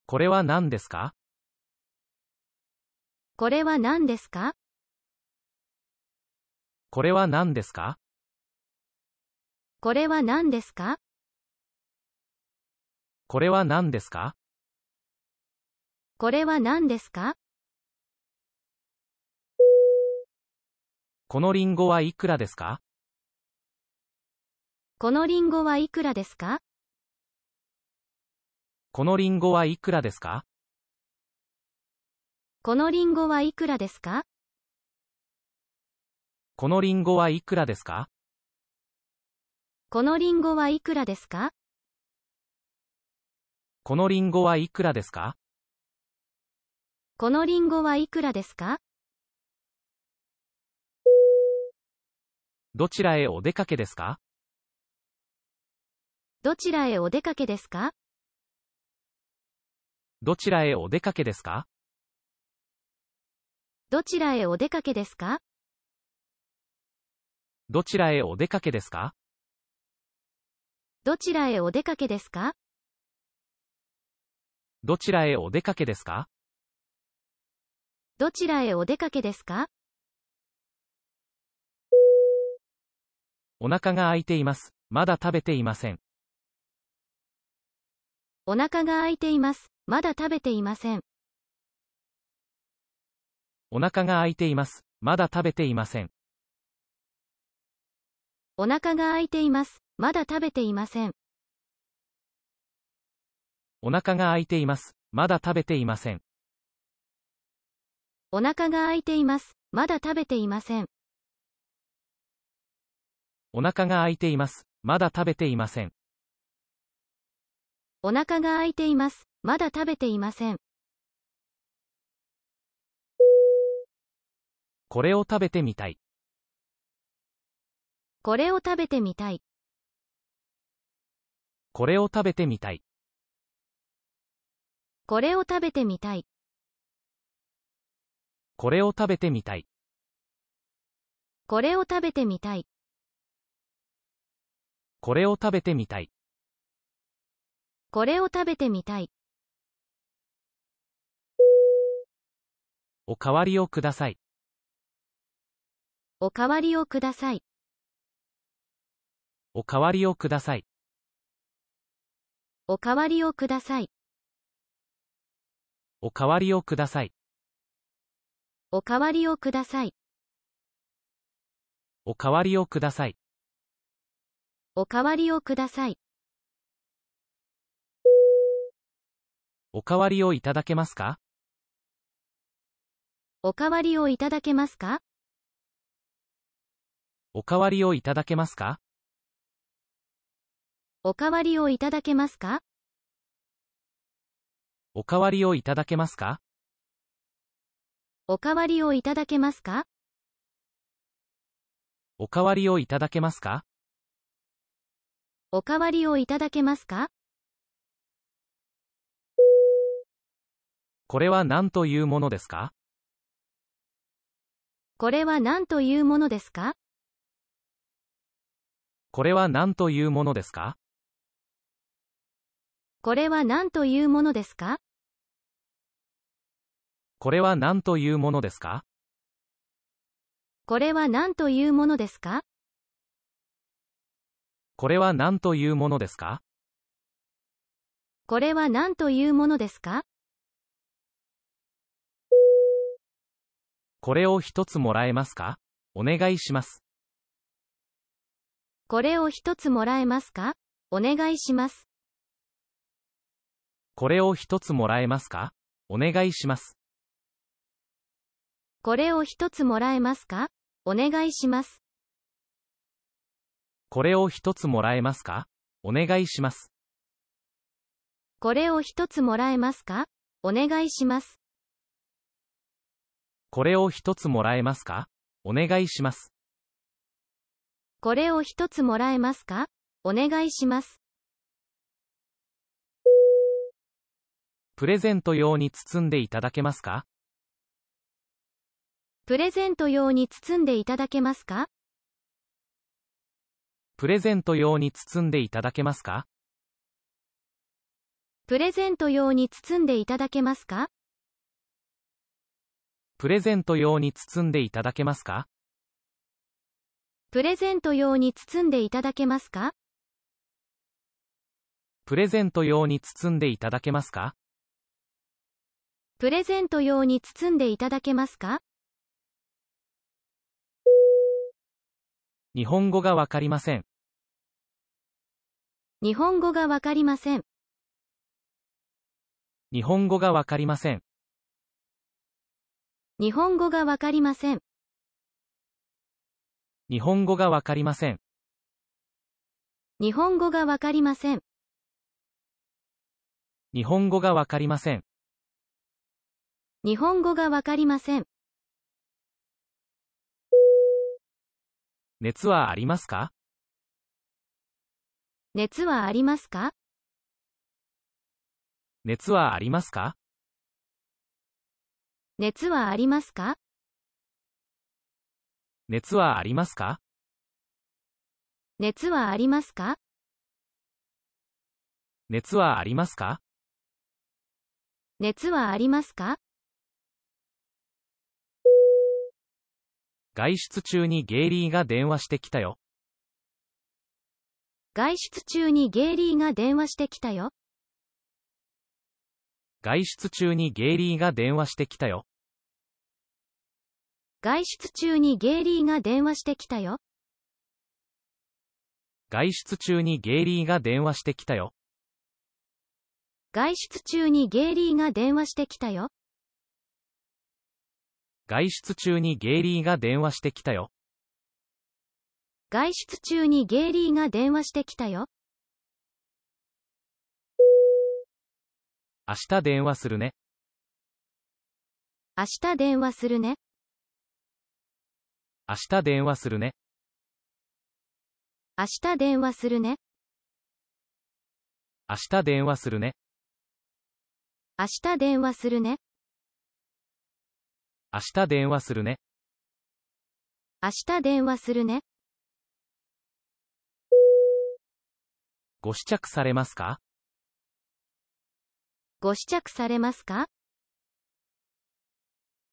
これは何ですかこれは何ですかこれは何ですかこれは何ですかこれは何ですかこれは何ですかこのリンゴはいくらですかこのリンゴはいくらですかこのリンゴはいくらですかこのリンゴはいくらですかこのリンゴはいくらですかこのリンゴはいくらですかこのリンゴはいくらですかこのリンゴはいくらですかどちらへお出かけですかどちらへお出かけですかどちらへお出かけですかどちらへお出かけですかどちらへお出かけですかどちらへお出かけですかどちらへお出かけですかどちらへお出かけですかお腹が空いています。まだ食べていません。お腹が空いています。まだ食べていません。お腹が空いています。まだ食べていません。お腹が空いています。まだ食べていません。お腹が空いています。まだ食べていません。お腹が空いています。まだ食べていません。お腹が空いています。まだ食べていません。お腹が空いています。まだ食べていません。これを食べてみたい。これを食べてみたい。これを食べてみたい。これを食べてみたい。これを食べてみたい。これを食べてみたい。これを食べてみたい。これを食べてみたい。おかわりをください。おかわりをください。おかわりをください。おかわりをください。おかわりをください。おかわりをください。おかわりをください。おかわりをください。おかわりをいただけますかおかわりをいただけますかおかわりをいただけますかおかわりをいただけますかおかわりをいただけますかおかわりをいただけますかおかわりをいただけますかおかわりをいただけますかこれは何というものですかこれは何というものですかこれは何というものですかこれは何というものですかこれは何というものですかこれは何というものですかこれは何というものですかこれは何というものですかこれを一つもらえますかお願いします。これを一つもらえますかお願いします。これを一つもらえますかお願いします。これを一つもらえますかお願いします。これを一つもらえますかお願いします。これを一つもらえますかお願いします。これを一つもらえますかお願いします。これを一つもらえますかお願いします。プレゼント用に包んでいただけますかプレゼント用に包んでいただけますかプレゼント用に包んでいただけますかプレゼント用に包んでいただけますかプレゼント用に包んでいただけますかプレゼント用に包んでいただけますかプレゼント用に包んでいただけますかプレゼント用に包んでいただけますか日本語がわかりません。日本語がわかりません。日本語がわかりません。日本語がわかりません。日本語がわかりません。日本語がわかりません。日本語がわかりません。日本語がわかりません。熱はありますか熱はありますか熱はありますか熱はありますか熱はありますか熱はありますか熱はありますか熱はありますか外出中にゲイリーが電話してきたよ。外出中にゲイリーが電話してきたよ。外出中にゲイリーが電話してきたよ。外出中にゲイリーが電話してきたよ。外出中にゲイリーが電話してきたよ。外出中にゲイリーが電話してきたよ。外出中にゲイリーが電話してきたよ。外出中にゲイリーが電話してきたよ。明日電話するね。明日電話するね。明日電話するね。明日電話するね。明日電話するね。明日電話するね。明日電話するね。明日電話するね。ご試着されますかご試着されますか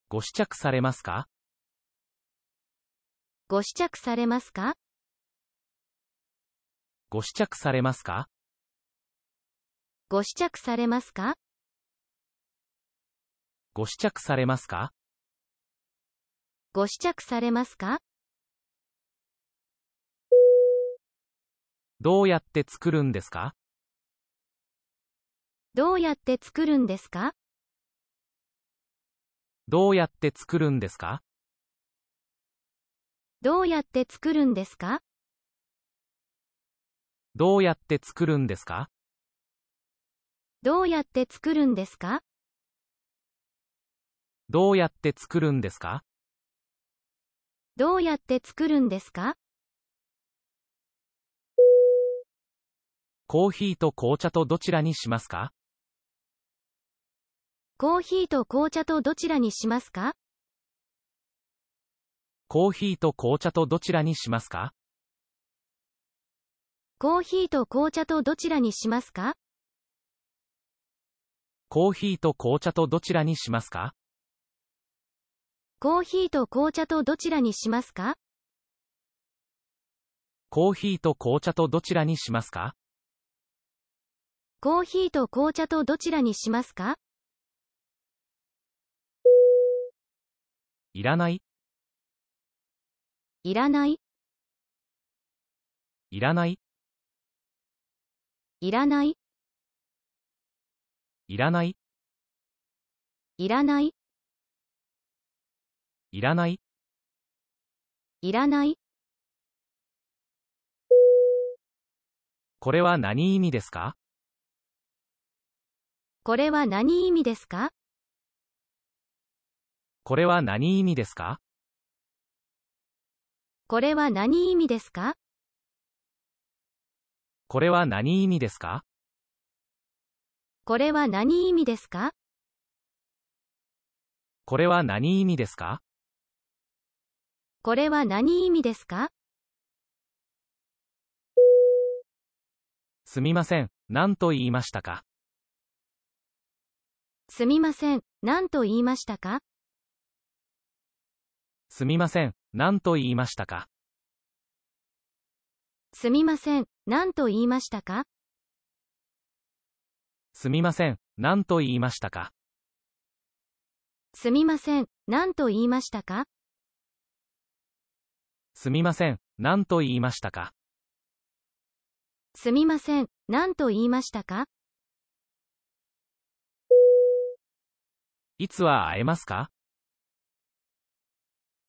ご試着されますかご試着されますかご試着されますかご試着されますかご試着されますかご試着されますかどうやって作るんですかどうやって作るんですかどうやって作るんですかどうやって作るんですかどうやって作るんですかどうやって作るんですかどうやって作るんですかどうやって作るんですかコーヒーと紅茶とどちらにしますかコーヒーと紅茶とどちらにしますかコーヒーと紅茶とどちらにしますかコーヒーと紅茶とどちらにしますかコーヒーと紅茶とどちらにしますかコーヒーと紅茶とどちらにしますかコーヒーと紅茶とどちらにしますかコーヒーと紅茶とどちらにしますかいらない、いらないいらないいらないいらないいらないいらないいらないこれは何意味ですかこれは何意味ですかこれは何意味ですかこれは何意味ですかこれは何意味ですかこれは何意味ですかこれは何意味ですかこれは何意味ですかすみません、何と言いましたかすみません、何と言いましたかすみません、何と言いましたかすみません、何と言いましたかすみません、何と言いましたかすみません、何と言いましたかすみません、何と言いましたかすみません、何と言いましたかいつは会えますか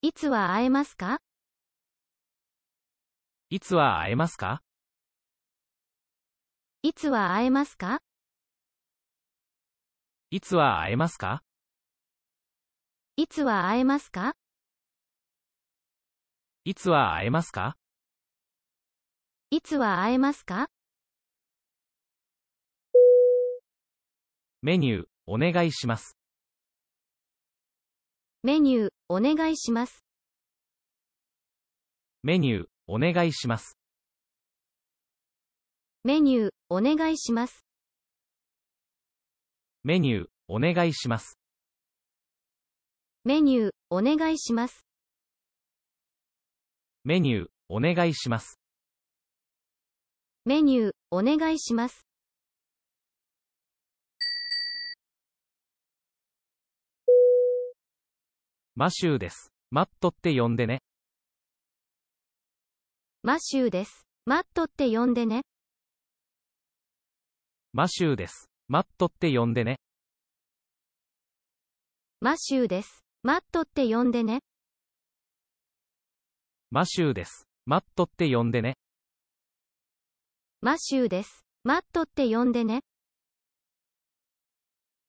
いつは会えますかいつは会えますかいつは会えますかいつは会えますかいつは会えますかいつは会えますかいつは会えますかメニュー、お願いします。メニュー、お願いします。メニュー、お願いします。メニュー、お願いします。メニュー、お願いします。メニュー、お願いします。メニュー、お願いします。メニュー、お願いします。マシューです。マットって呼んでね。マシューです。マットって呼んでね。マシューです。マットって呼んでね。マシューです。マットって呼んでね。マシューです。マットって呼んでね。マシューです。マットって呼んでね。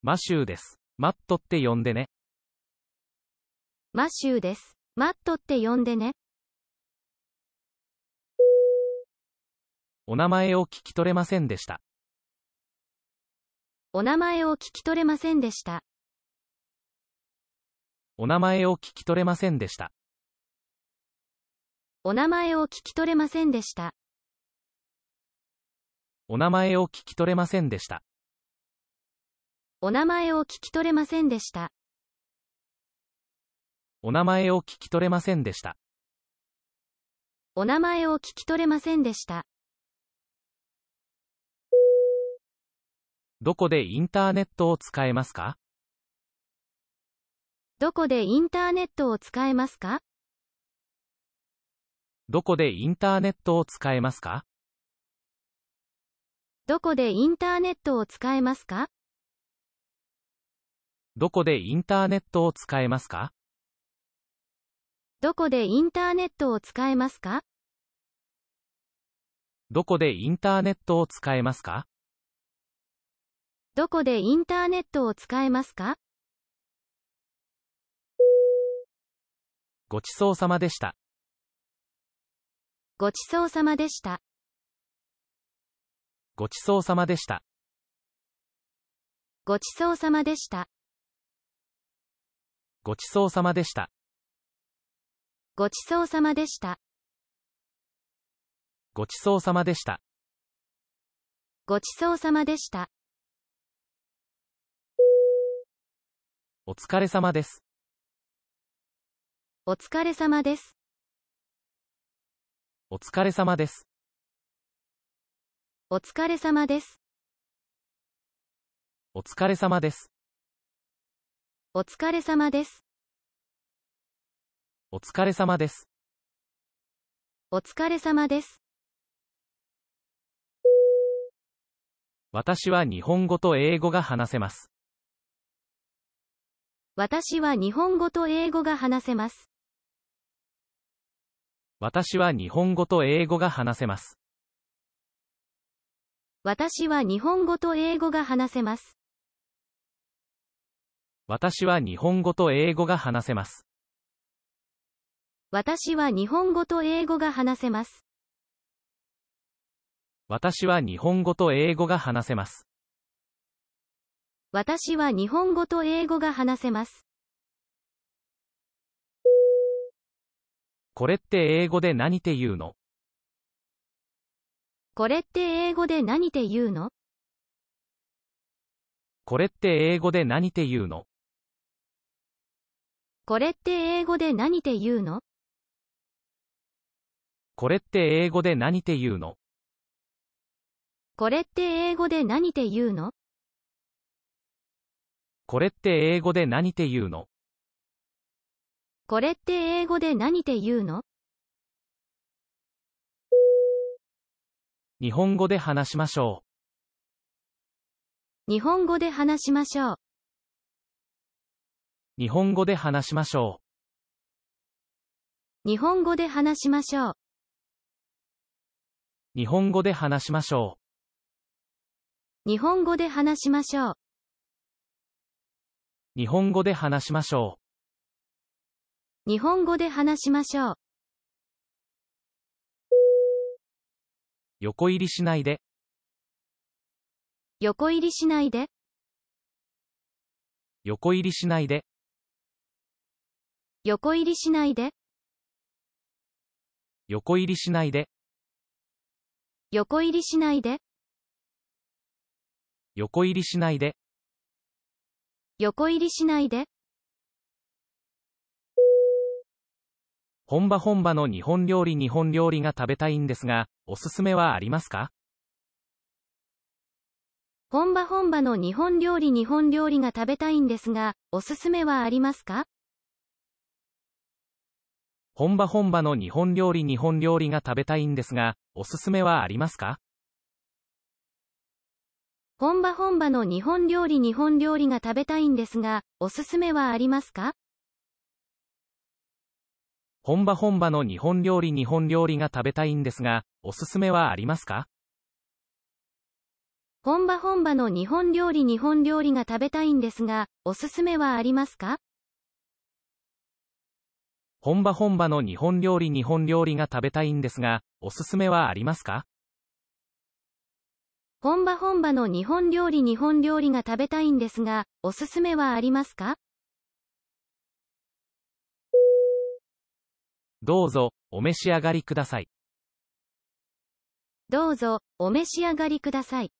マシューです。マットって呼んでね。マシューです。マットって呼んでね。お名前を聞き取れませんでした。お名前を聞き取れませんでした。お名前を聞き取れませんでした。お名前を聞き取れませんでした。お名前を聞き取れませんでした。お名前を聞き取れませんでした。お名前を聞き取れませんでした。お名前を聞き取れませんでした。どこでインターネットを使えますかどこでインターネットを使えますかどこでインターネットを使えますかどこでインターネットを使えますかどこでインターネットを使えますかどこでインターネットを使えますかどこでインターネットを使えますかどこでインターネットを使えますかごちそうさまでした。ごちそうさまでした。ごちそうさまでした。ごちそうさまでした。ごちそうさまでした。ごちそうさまでした。ごちそうさまでした。ごちそうさまでした。お疲れ様です。お疲れ様です。お疲れ様です。お疲れ様です。お疲れ様です。お疲れ様です。お疲れ様です。お疲れ様です。私は日本語と英語が話せます。私は日本語と英語が話せます。私は日本語と英語が話せます。私は日本語と英語が話せます。私は日本語と英語が話せます。私は日本語と英語が話せます。私は日本語と英語が話せます。私は日本語と英語が話せます。これって英語で何て言うのこれって英語で何て言うのこれって英語で何て言うのこれって英語で何て言うのこれって英語で何て言うのこれって英語で何て言うのこれって英語で何て言うのこれって英語で何て言うの日本語で話しましょう。日本語で話しましょう。日本語で話しましょう。日本語で話しましょう。日本語で話しましょう。日本語で話しましょう。日本語で話しましょう。日本語で話しましょう。横入りしないで。横入りしないで。横入りしないで。横入りしないで。横入りしないで。横入りしないで横入りしないで横入りしないで本場本場の日本料理日本料理が食べたいんですがおすすめはありますか本場本場の日本料理日本料理が食べたいんですがおすすめはありますか本場本場の日本料理日本料理が食べたいんですが、おすすめはありますか本場本場の日本料理日本料理が食べたいんですが、おすすめはありますか本場本場の日本料理日本料理が食べたいんですが、おすすめはありますか本場本場の日本料理日本料理が食べたいんですが、おすすめはありますか本場本場の日本料理日本料理が食べたいんですが、おすすめはありますか本場本場の日本料理日本料理が食べたいんですが、おすすめはありますかどうぞ、お召し上がりください。どうぞ、お召し上がりください。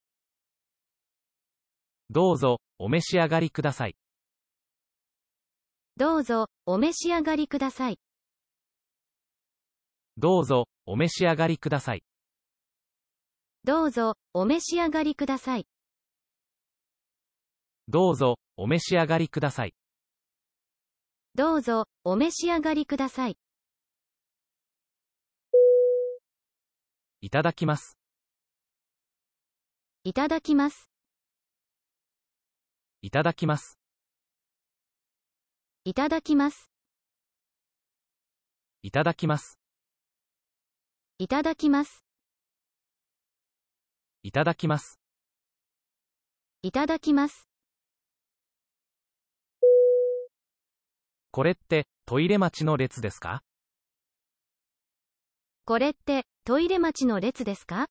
どうぞ、お召し上がりください。どうぞ、お召し上がりください。どうぞ、お召し上がりください。どうぞ、お召し上がりください。どうぞ、お召し上がりください。どうぞ、お召し上がりください。いただきます。いただきます。いただきます。いただきます。いただきます。いただきます。いただきます。いただきます。これってトイレ待ちの列ですかこれってトイレ待ちの列ですか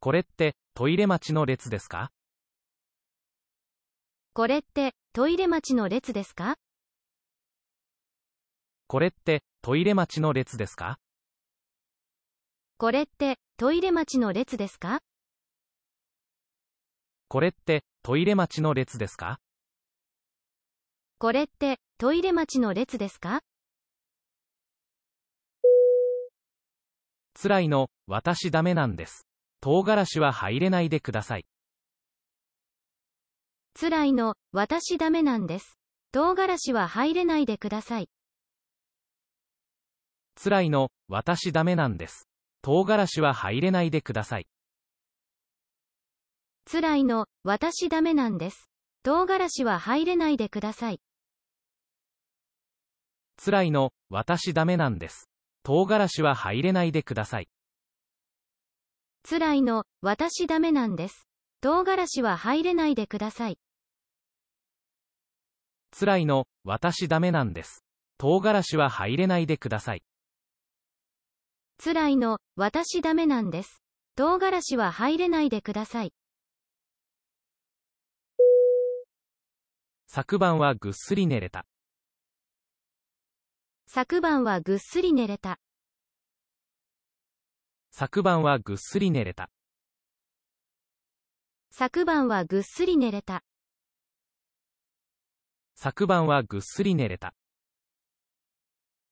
これってトイレ待ちの列ですかこれってトイレ待ちの列ですかこれってトイレ待ちの列ですかこれってトイレ待ちの列ですかこれってトイレ待ちの列ですかこれってトイレ待ちの列ですか辛いの、私ダメなんです。唐辛子は入れないでください。辛いの、私ダメなんです。唐辛子は入れないでください。辛いの、私ダメなんです。唐辛子は入れないでください。辛いの、私ダメなんです。唐辛子は入れないでください。辛いの、私ダメなんです。唐辛子は入れないでください。辛いの、私ダメなんです。唐辛子は入れないでください。辛いの、私ダメなんです。唐辛子は入れないでください。辛いの、私ダメなんです。唐辛子は入れないでください。昨晩はぐっすり寝れた。昨晩はぐっすり寝れた。昨晩はぐっすり寝れた。昨晩はぐっすり寝れた。昨晩はぐっすり寝れた。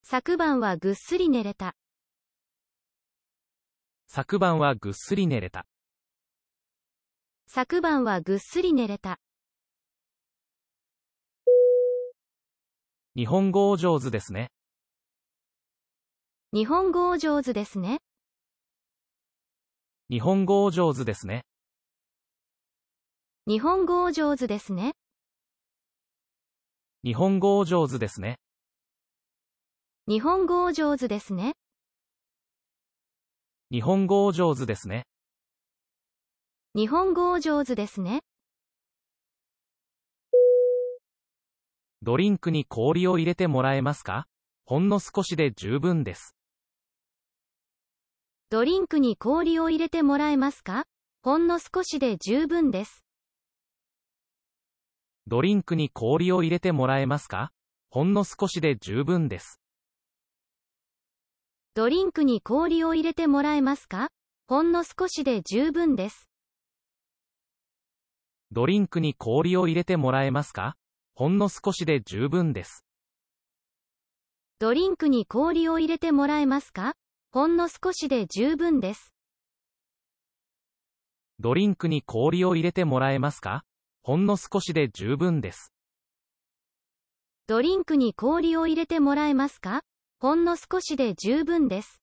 昨晩はぐっすり寝れた。昨晩はぐっすり寝れた。昨晩はぐっすり寝れた。日本語お上手ですね。日本語お上手ですね。日本語お上手ですね。日本語お上手ですね。日本語を上手ですね。日本語を上手ですね。日本語を上手ですね。日本語を上手ですね。ドリンクに氷を入れてもらえますかほんの少しで十分です。ドリンクに氷を入れてもらえますかほんの少しで十分です。ドリンクに氷を入れてもらえますかほんの少しで十分です。ドリンクに氷を入れてもらえますかほんの少しで十分です。ドリンクに氷を入れてもらえますかほんの少しで十分です。ドリンクに氷を入れてもらえますかほんの少しで十分です。ドリンクに氷を入れてもらえますかほんの少しで十分です。ドリンクに氷を入れてもらえますかほんの少しで十分です。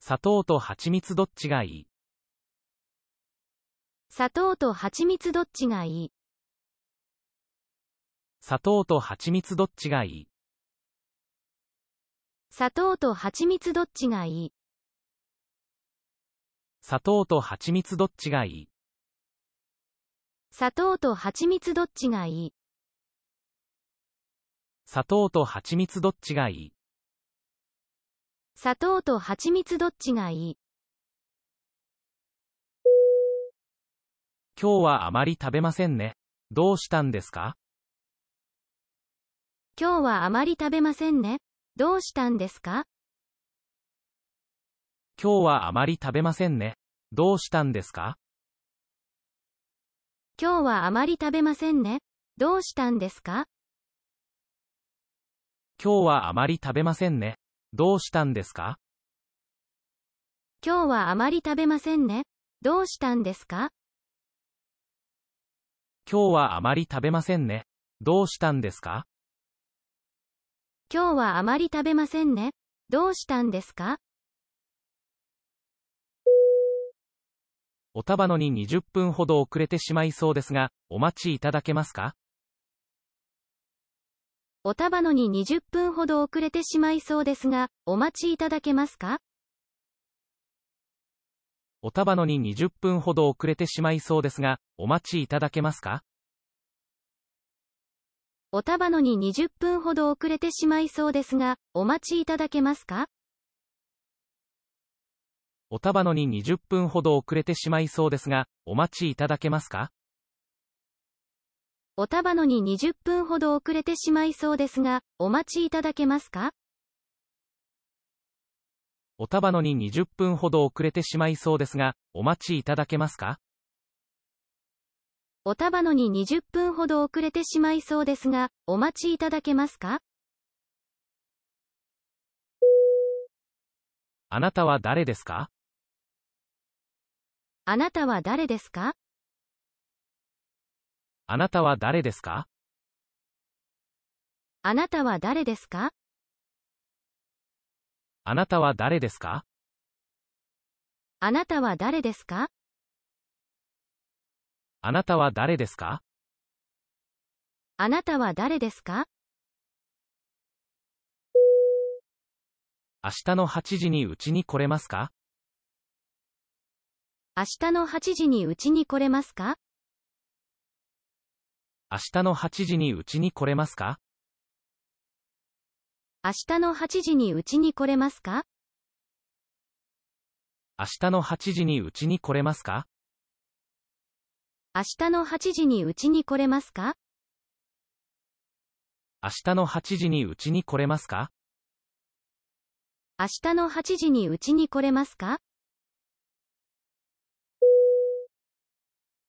砂糖と蜂蜜どっちがいい砂糖と蜂蜜どっちがいい砂糖と蜂蜜どっちがいい砂糖と蜂蜜どっちがいい砂糖と蜂蜜どっちがいい砂糖と蜂蜜どっちがいい砂糖と蜂蜜どっちがいい砂糖と蜂蜜どっちがいい今日はあまり食べませんね。どうしたんですか今日はあまり食べませんね。どうしたんですか今日はあまり食べませんね。どうしたんですか今日はあまり食べませんね。どうしたんですか今日はあまり食べませんね。どうしたんですか今日はあまり食べませんね。どうしたんですか今日はあまり食べませんね。どうしたんですか今日はあまり食べませんね。どうしたんですかおたばのに20分ほど遅れてしまいそうですが、お待ちいただけますかおたばのに20分ほど遅れてしまいそうですが、お待ちいただけますかおたばのに20分ほど遅れてしまいそうですが、お待ちいただけますかおたばのに20分ほど遅れてしまいそうですが、お待ちいただけますかおたばのに20分ほど遅れてしまいそうですが、お待ちいただけますかおたばのに20分ほど遅れてしまいそうですが、お待ちいただけますかおたばのに20分ほど遅れてしまいそうですが、お待ちいただけますかおたばのに20分ほど遅れてしまいそうですが、お待ちいただけますかあなたは誰ですかあなたは誰ですかあなたは誰ですかあなたは誰ですかあなたは誰ですかあなたは誰ですかあなたは誰ですかあなたは誰ですか明日の8時にうちに来れますか明日の8時にうちに来れますか明日の8時にうちに来れますか明日の8時にうちに来れますか明日の8時にうちに来れますか明日の8時にうちに来れますか明日の8時にうちに来れますか明日の8時にうちに来れますか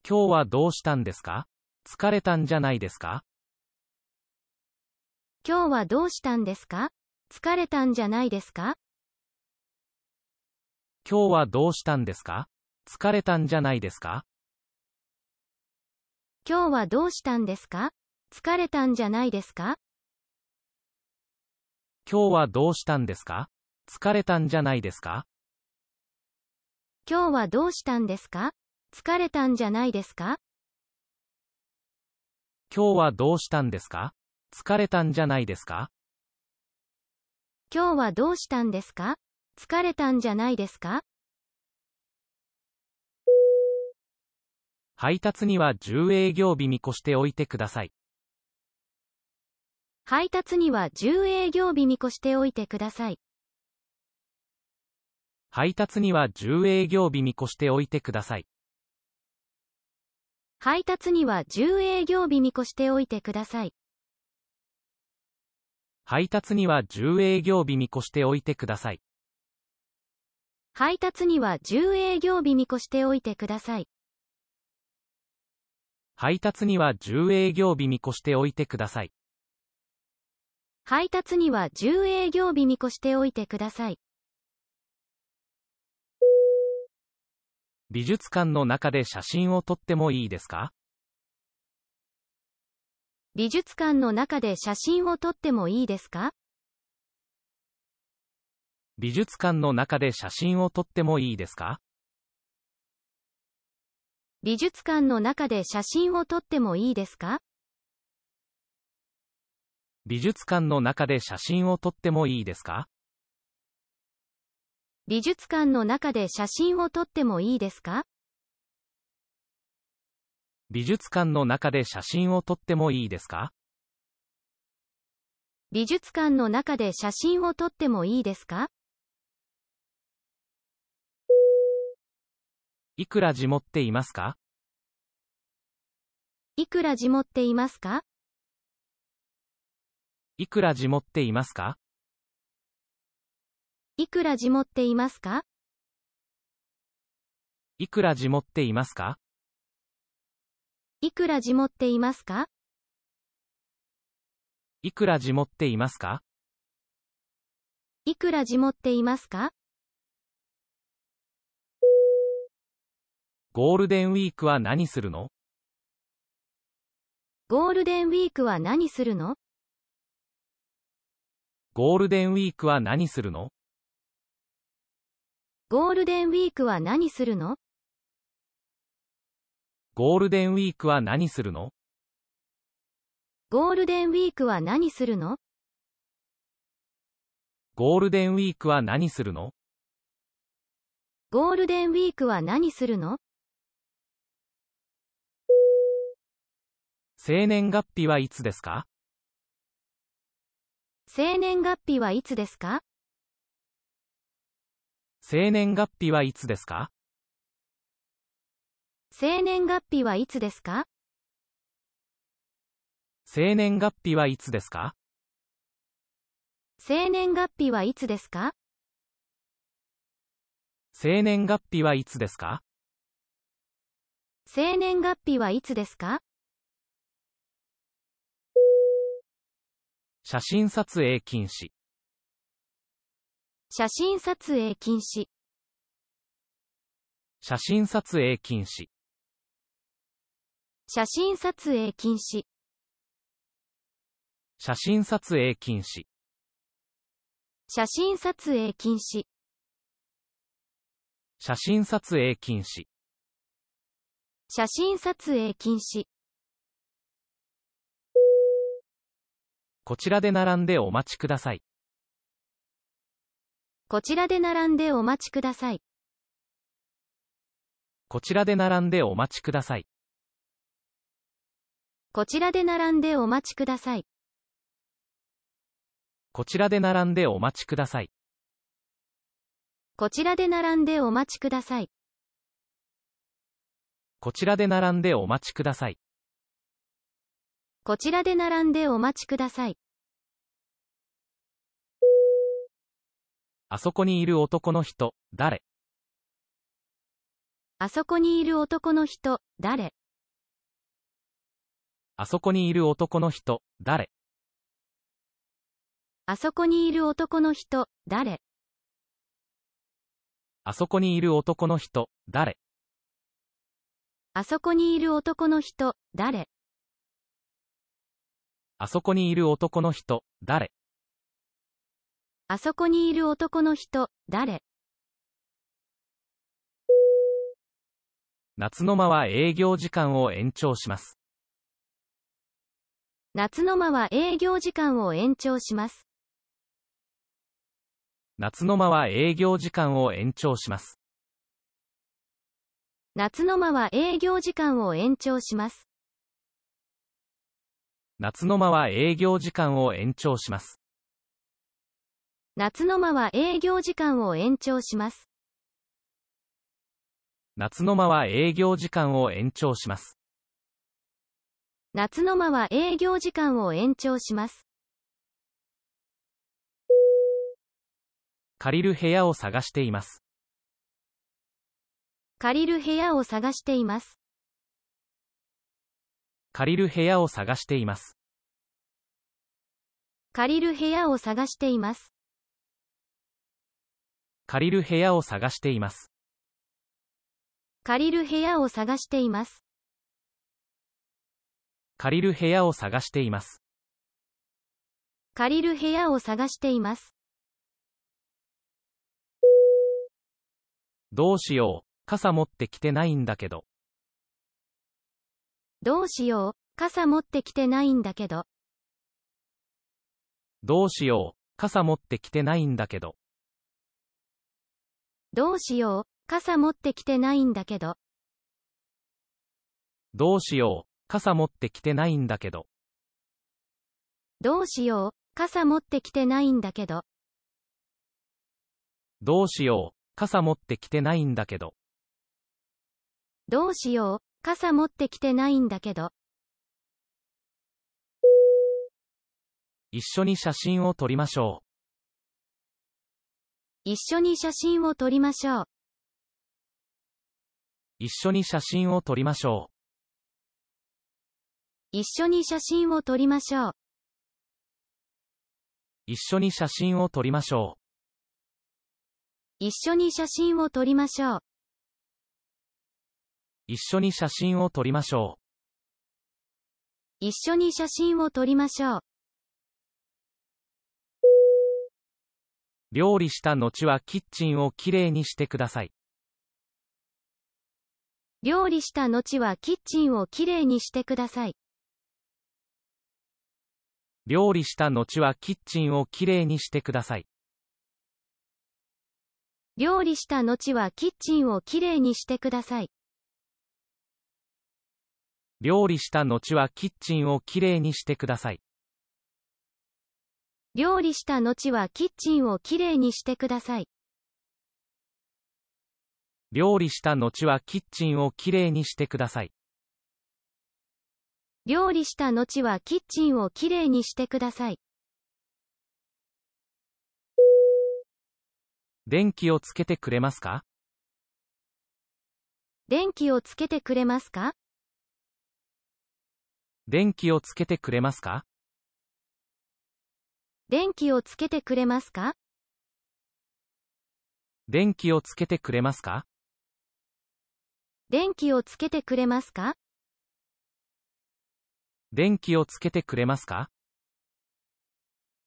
今日はどうしたんですか疲れたんじゃないですか今日はどうしたんですか疲れたんじゃないですか今日はどうしたんですか疲れたんじゃないですか今日はどうしたんですか疲れたんじゃないですか今日はどうしたんですか疲れたんじゃないですか今日はどうしたんですか疲れたんじゃないですか今日はどうしたんですか疲れたんじゃないですか今日はどうしたんですか疲れたんじゃないですか配達には10営業日見越しておいてください。配達には10営業日見越しておいてください。配達には10営業日見越しておいてください。配達には10営業日見越しておいてください。配達には10営業日見越しておいてください。配達には10営業日見越しておいてください。配達には10営業日見越しておいてください。配達には10営業日見越しておいてください。美術館の中で写真を撮ってもいいですか美術館の中で写真を撮ってもいいですか美術館の中で写真を撮ってもいいですか美術館の中で写真を撮ってもいいですか美術館の中で写真を撮ってもいいですか美術館の中で写真を撮ってもいいですか美術館の中で写真を撮ってもいいですか美術館の中で写真を撮ってもいいですかいくら地持っていますかいくら地持っていますかいくら地持っていますかいくら地持っていますかいくら地持っていますかいくら地持っていますかいくら地持っていますかいくら地持っていますかゴールデンウィークは何するのゴールデンウィークは何するのゴールデンウィークは何するのゴールデンウィークは何するのゴールデンウィークは何するのゴールデンウィークは何するのゴールデンウィークは何するのゴールデンウィークは何するの生年月日はいつですか生年月日はいつですか生年月日はいつですか生年月日はいつですか生年月日はいつですか生年月日はいつですか生年月日はいつですか生年月日はいつですか写真撮影禁止写真撮影禁止写真撮影禁止写真撮影禁止写真撮影禁止写真撮影禁止写真撮影禁止写真撮影禁止こちらで並んでお待ちくださいこちらで並んでお待ちください。こちらで並んでお待ちください。こちらで並んでお待ちください。こちらで並んでお待ちください。こちらで並んでお待ちください。こちらで並んでお待ちください。こちらで並んでお待ちください。あそこにいる男の人、誰あそこにいる男の人、誰あそこにいる男の人、誰あそこにいる男の人、誰あそこにいる男の人、誰あそこにいる男の人、誰あそこにいる男の人、誰あそこにいる男の人、誰夏の間は営業時間を延長します。夏の間は営業時間を延長します。夏の間は営業時間を延長します。夏の間は営業時間を延長します。夏の間は営業時間を延長します。夏の間は営業時間を延長します。夏の間は営業時間を延長します。夏の間は営業時間を延長します。借りる部屋を探しています。借りる部屋を探しています。借りる部屋を探しています。借りる部屋を探しています。借りる部屋を探しています。借りる部屋を探しています。借りる部屋を探しています。借りる部屋を探しています。どうしよう、傘持ってきてないんだけど。どうしよう、傘持ってきてないんだけど。どうしよう、傘持ってきてないんだけど。どうしよう、傘持ってきてないんだけど。どうしよう、傘持ってきてないんだけど。どうしよう、傘持ってきてないんだけど。どうしよう、傘持ってきてないんだけど。どうしよう、傘持ってきてないんだけど。一緒に写真を撮りましょう。一緒に写真を撮りましょう。一緒に写真を撮りましょう。一緒に写真を撮りましょう。一緒に写真を撮りましょう。一緒に写真を撮りましょう。一緒に写真を撮りましょう。一緒に写真を撮りましょう。料理した後はキッチンをきれいにしてください。料理した後はキッチンをきれいにしてください。料理した後はキッチンをきれいにしてください。料理した後はキッチンをきれいにしてください。料理した後はキッチンをきれいにしてください。料理した後はキッチンをきれいにしてください。料理した後はキッチンをきれいにしてください。料理した後はキッチンをきれいにしてください。電気をつけてくれますか電気をつけてくれますか電気をつけてくれますか電気をつけてくれますか電気をつけてくれますか電気をつけてくれますか電気をつけてくれますか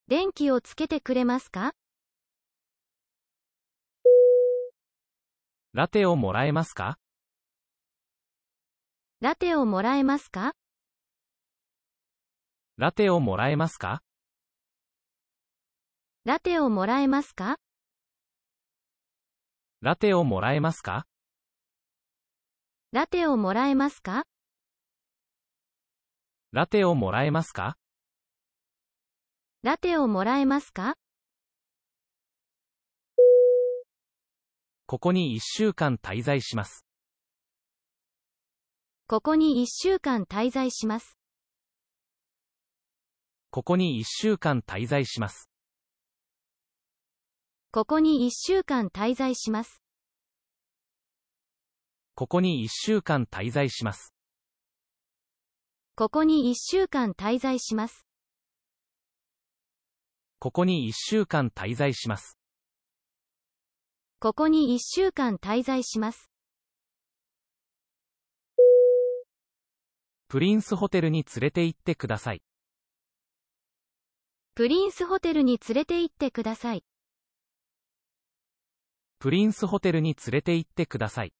電気をつけてくれますかラテをもらえますかラテをもらえますかラテをもらえますかラテをもらえますかラテをもらえますかラテをもらえますかラテをもらえますかラテをもらえますかここに1週間滞在します。ここに1週間滞在します。ここに1週間滞在します。ここに1週間滞在します。ここに1週間滞在します。ここに1週間滞在します。ここに1週間滞在します。ここに1週間滞在します。プリンスホテルに連れて行ってください。プリンスホテルに連れて行ってください。プリンスホテルに連れて行ってください。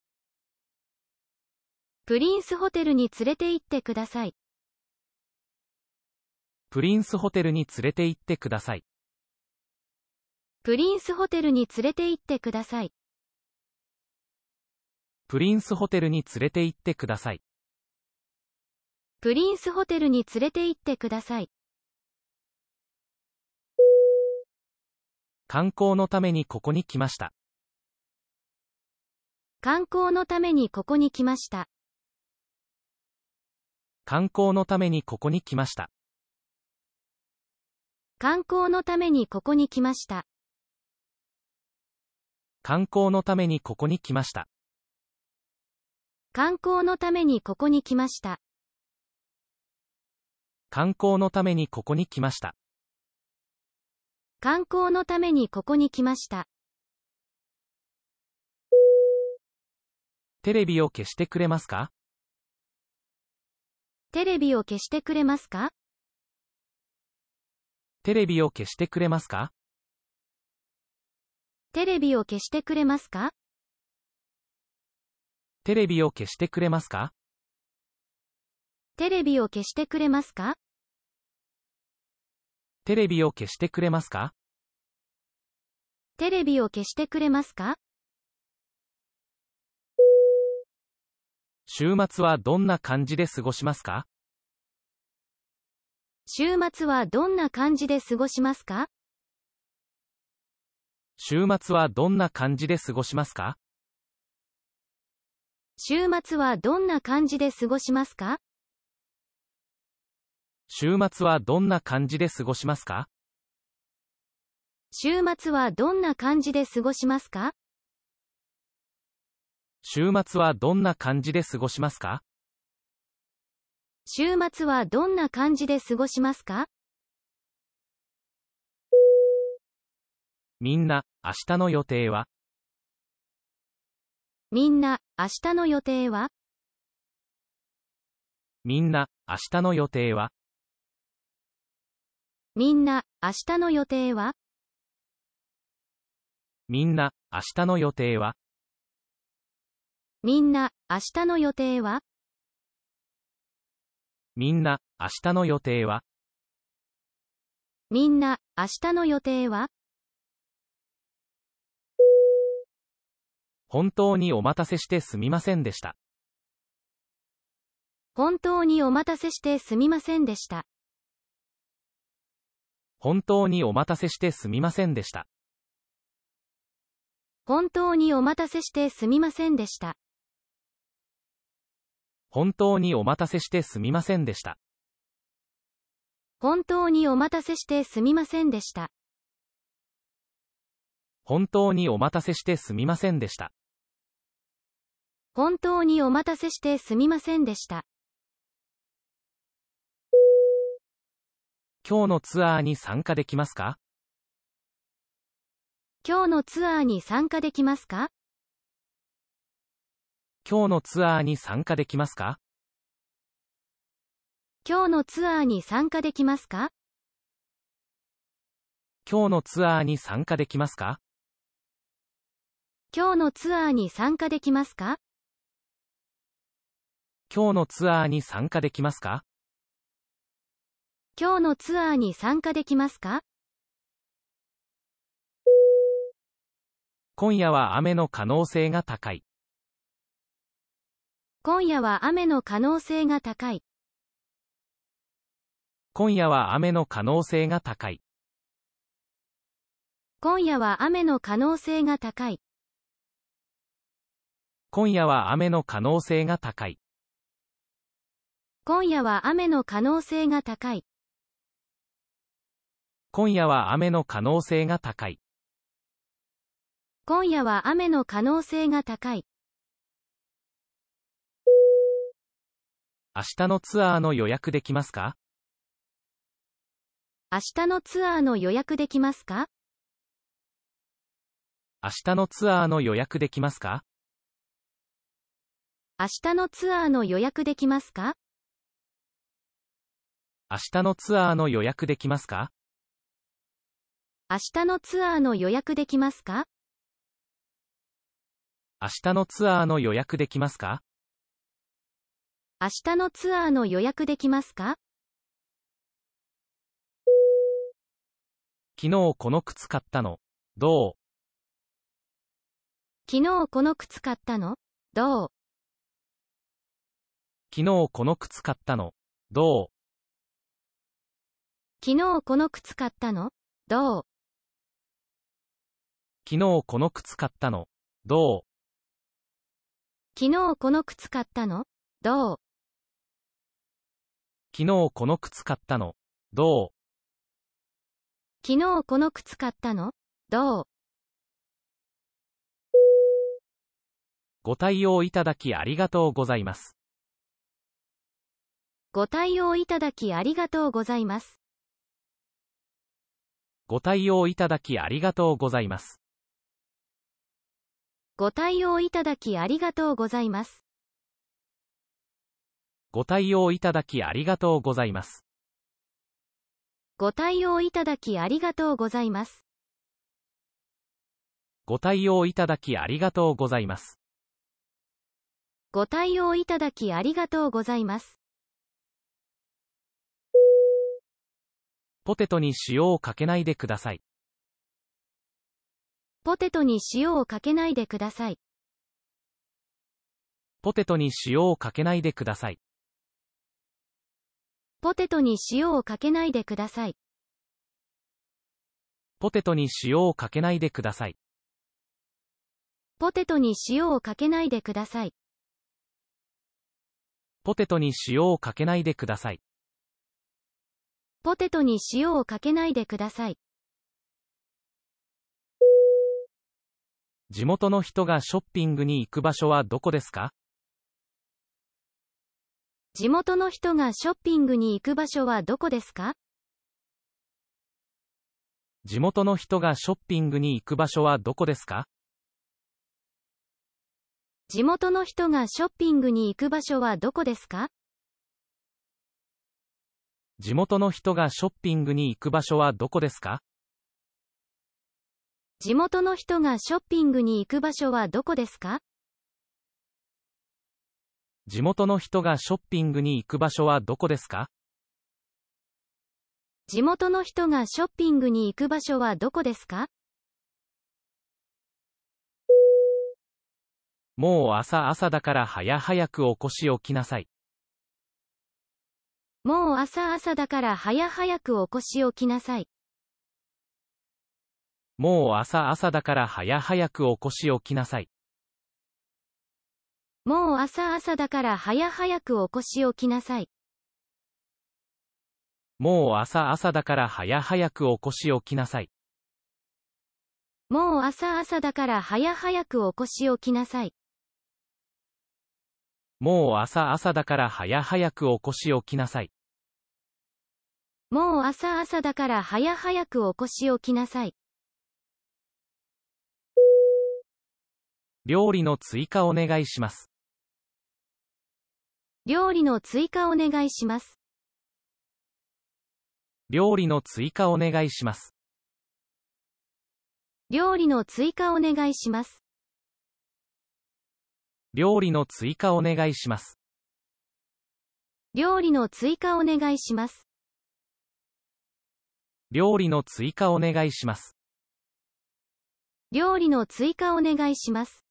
プリンスホテルに連れて行ってください。プリンスホテルに連れて行ってください。プリンスホテルに連れて行ってください。プリンスホテルに連れて行ってください。プリンスホテルに連れて行ってください。観光のためにここに来ました。観光のためにここに来ました。観光のためにここに来ました。観光のためにここに来ました。観光のためにここに来ました。観光のためにここに来ました。観光のためにここに来ました。観光のためにここに来ました。テレビを消してくれますかテレビを消してくれますかテレビを消してくれますかテレビを消してくれますかテレビを消してくれますかテレビを消してくれますかテレビを消してくれますかテレビを消してくれますか週末はどんな感じで過ごしますか週末はどんな感じで過ごしますか週末はどんな感じで過ごしますか週末はどんな感じで過ごしますか週末はどんな感じで過ごしますか週末はどんな感じで過ごしますか週末はどんな感じで過ごしますか週末はどんな感じで過ごしますかみんな、明日の予定はみんな、明日の予定はみんな、明日の予定はみんな、明日の予定はみんな、明日の予定はみんな、明日の予定はみんな、明日の予定はみんな、明日の予定は本当にお待たせしてすみませんでした。本当にお待たせしてすみませんでした。本当にお待たせしてすみませんでした。本当にお待たせしてすみませんでした。本当にお待たせしてすみませんでした。本当にお待たせしてすみませんでした。本当にお待たせしてすみませんでした。本当にお待たせしてすみませんでした。今日のツアーに参加できますか今日のツアーに参加できますか今日のツアーに参加できますか今日のツアーに参加できますか今日のツアーに参加できますか今日のツアーに参加できますか今日のツアーに参加できますか今日のツアーに参加できますか今夜は雨の可能性が高い。今夜は雨の可能性が高い。今夜は雨の可能性が高い。今夜は雨の可能性が高い。今夜は雨の可能性が高い。今夜は雨の可能性が高い。今夜は雨の可能性が高い。今夜は雨の可能性が高い。明日のツアーの予約できますか明日のツアーの予約できますか明日のツアーの予約できますか明日のツアーの予約できますか明日のツアーの予約できますか明日のツアーの予約できますか明日のツアーの予約できますか明日のツアーの予約できますか昨日この靴買ったの。どう昨日この靴買ったのどう昨日この靴買ったの。どう昨日この靴買ったのどう昨日この靴買ったの。どう昨日この靴買ったのどう昨日この靴買ったの。どう昨日この靴買ったのどうご対応いただきありがとうございます。ご対応いただきありがとうございます。ご対応いただきありがとうございます。ご対応いただきありがとうございます。ご対応いただきありがとうございます。ご対応いただきありがとうございます。ご対応いただきありがとうございます。ご対応いただきありがとうございます。ポテトに塩をかけないでください。ポテトに塩をかけないでください。ポテトに塩をかけないでください。ポテトに塩をかけないでください。ポテトに塩をかけないでください。ポテトに塩をかけないでください。ポテトに塩をかけないでください。ポテトに塩をかけないでください。地元の人がショッピングに行く場所はどこですか地元の人がショッピングに行く場所はどこですか地元の人がショッピングに行く場所はどこですか地元の人がショッピングに行く場所はどこですか地元の人がショッピングに行く場所はどこですか地元の人がショッピングに行く場所はどこですか地元の人がショッピングに行く場所はどこですか地元の人がショッピングに行く場所はどこですかもう朝朝だから早早く起こし起きなさい。もう朝朝だから早早く起こし起きなさい。もう朝朝だから早早く起こし起きなさい。もう朝朝だから早早くお越し起きなさい。もう朝朝だから早早くお越し起きなさい。もう朝朝だから早早くお越し起きなさい。もう朝朝だから早早くお越し起きなさい。もう朝朝だから早早くお越し起きなさい。料理の追加お願いします。料理の追加お願いします。料理の追加お願いします。料理の追加お願いします。料理の追加お願いします。料理の追加お願いします。料理の追加お願いします。料理の追加お願いします。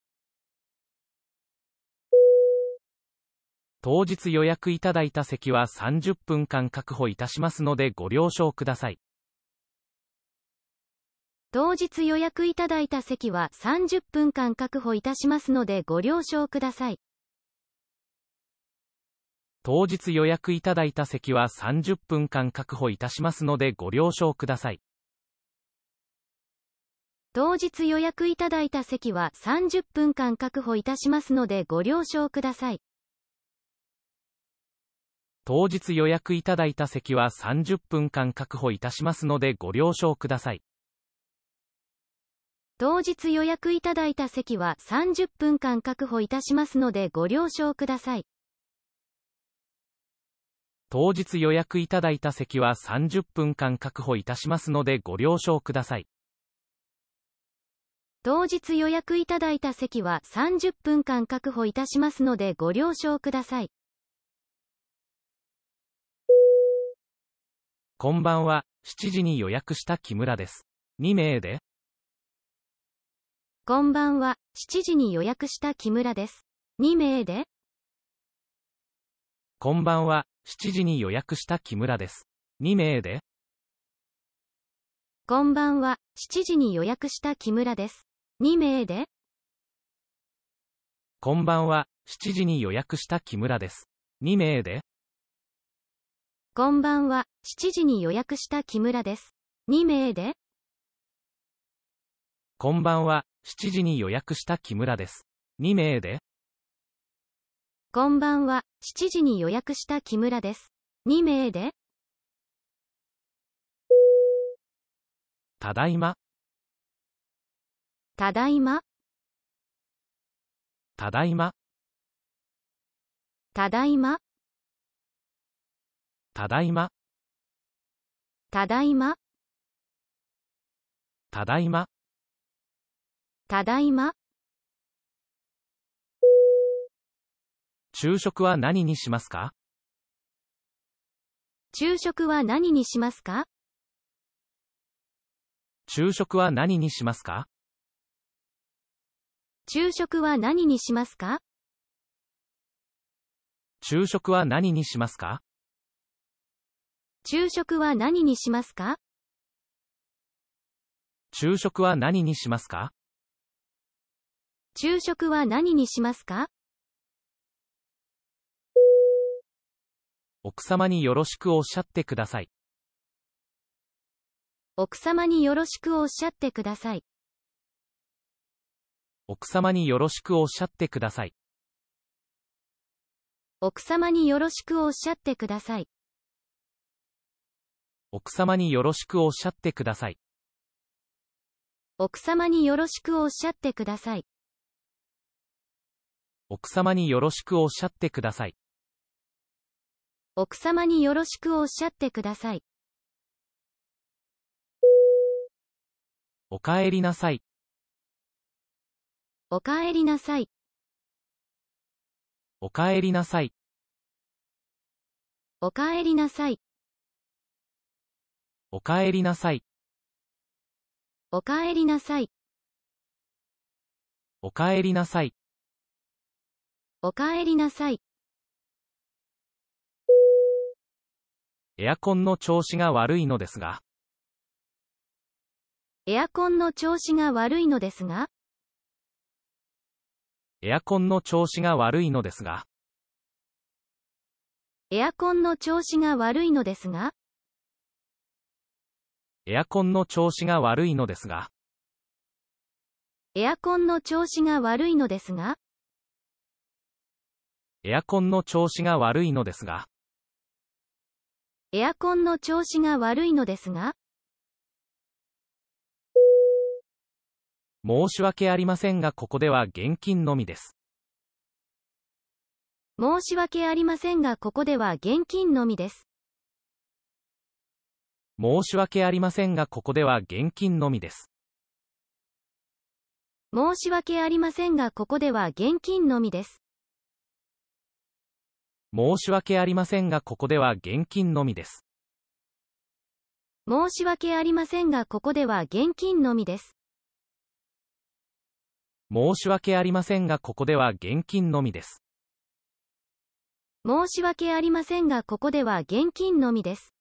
当日予約いただいた席は30分間確保いたしますのでご了承ください。当日予約いただいた席は30分間確保いたしますのでご了承ください。当日予約いただいた席は30分間確保いたしますのでご了承ください。当日予約いただいた席は30分間確保いたしますのでご了承ください。当日予約いただいた席は30分間確保いたしますのでご了承ください。当日予約いただいた席は30分間確保いたしますのでご了承ください。当日予約いただいた席は30分間確保いたしますのでご了承ください。当日予約いただいた席は30分間確保いたしますのでご了承ください。こんばんは、7時に予約した木村です。2名でこんばんは、7時に予約した木村です。2名でこんばんは、7時に予約した木村です。2名でこんばんは、7時に予約した木村です。2名でこんばんは、7時に予約した木村です。2名でこんばんは、7時に予約した木村です。2名でこんばんは、7時に予約した木村です。2名でこんばんは、7時に予約した木村です。2名でただいま。ただいま。ただいま。ただいま。ただいまただいまただいまただいま昼食は何にしますか昼食は何にしますか昼食は何にしますか昼食は何にしますか昼食は何にしますか昼食は何にしますか昼食は何にしますか昼食は何にしますか奥様によろしくおっしゃってください。奥様によろしくおっしゃってください。奥様によろしくおっしゃってください。奥様によろしくおっしゃってください。奥様によろしくおっしゃってください。奥様によろしくおっしゃってください。奥様によろしくおっしゃってください。奥様によろしくおっしゃってください。おかえりなさい。おかえりなさい。おかえりなさい。おかえりなさい。おかえりなさい。おかえりなさい。おかえりなさい。おかえりなさい。エアコンの調子が悪いのですが。エアコンの調子が悪いのですが。エアコンの調子が悪いのですが。エアコンの調子が悪いのですが。エアコンの調子が悪いのですが。エアコンの調子が悪いのですが。エアコンの調子が悪いのですが。エアコンの調子が悪いのですが。申し訳ありませんがここでは現金のみです。申し訳ありませんがここでは現金のみです。申し訳ありませんがここでは現金のみです。申し訳ありませんがここでは現金のみです。申し訳ありませんがここでは現金のみです。申し訳ありませんがここでは現金のみです。申し訳ありませんがここでは現金のみです。申し訳ありませんがここでは現金のみです。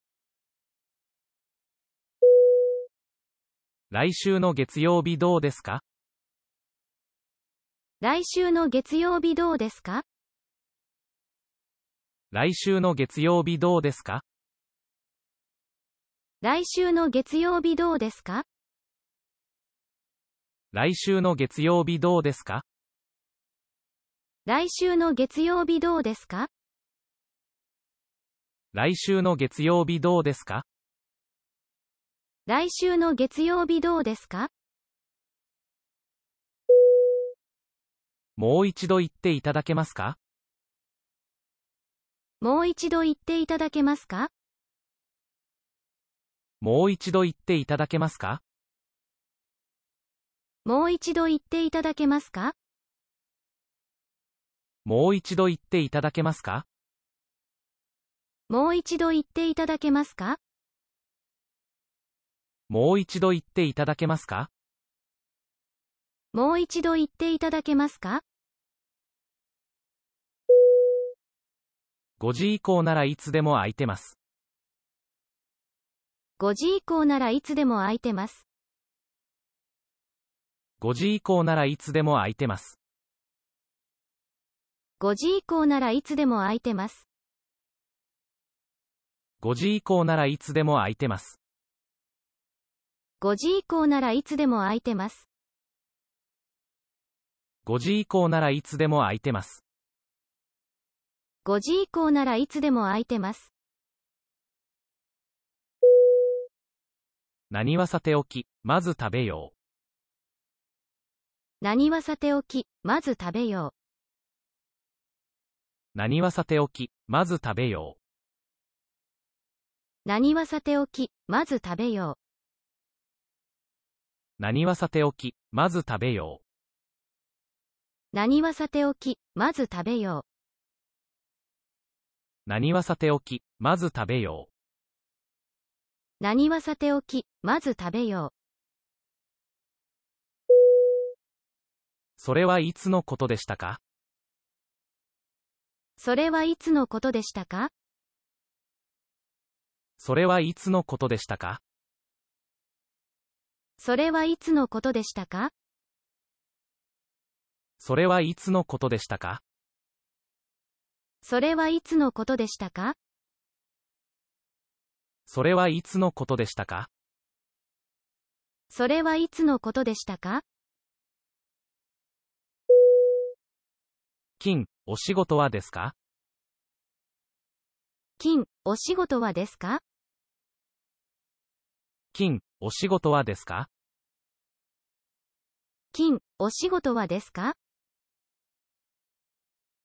来週の月曜日どうですか来週の月曜日どうですか来週の月曜日どうですか来週の月曜日どうですか来週の月曜日どうですか来週の月曜日どうですか来週の月曜日どうですか来週の月曜日どうですかもう一度言っていただけますかもう一度言っていただけますかもう一度言っていただけますかもう一度言っていただけますかもう一度言っていただけますかもう一度言っていただけますかもう一度言っていただけますかもう一度言っていただけますか ?5 時以降ならいつでも空いてます。5時以降ならいつでも空いてます。5時以降ならいつでも空いてます。5時以降ならいつでも空いてます。5時以降ならいつでも空いてます。5時以降ならいつでも空いてます。5時以降ならいつでも空いてます。5時以降ならいつでも空いてます。何はさておき、まず食べよう。何はさておき、まず食べよう。何はさておき、まず食べよう。何はさておき、まず食べよう。何はさておき、まず食べよう。何はさておき、まず食べよう。何はさておき、まず食べよう。何はさておき、まず食べよう。それはいつのことでしたかそれはいつのことでしたかそれはいつのことでしたかそれはいつのことでしたかそれはいつのことでしたかそれはいつのことでしたかそれはいつのことでしたかそれはいつのことでしたか金、お仕事はですか金、お仕事はですか金、お仕事はですか金、お仕事はですか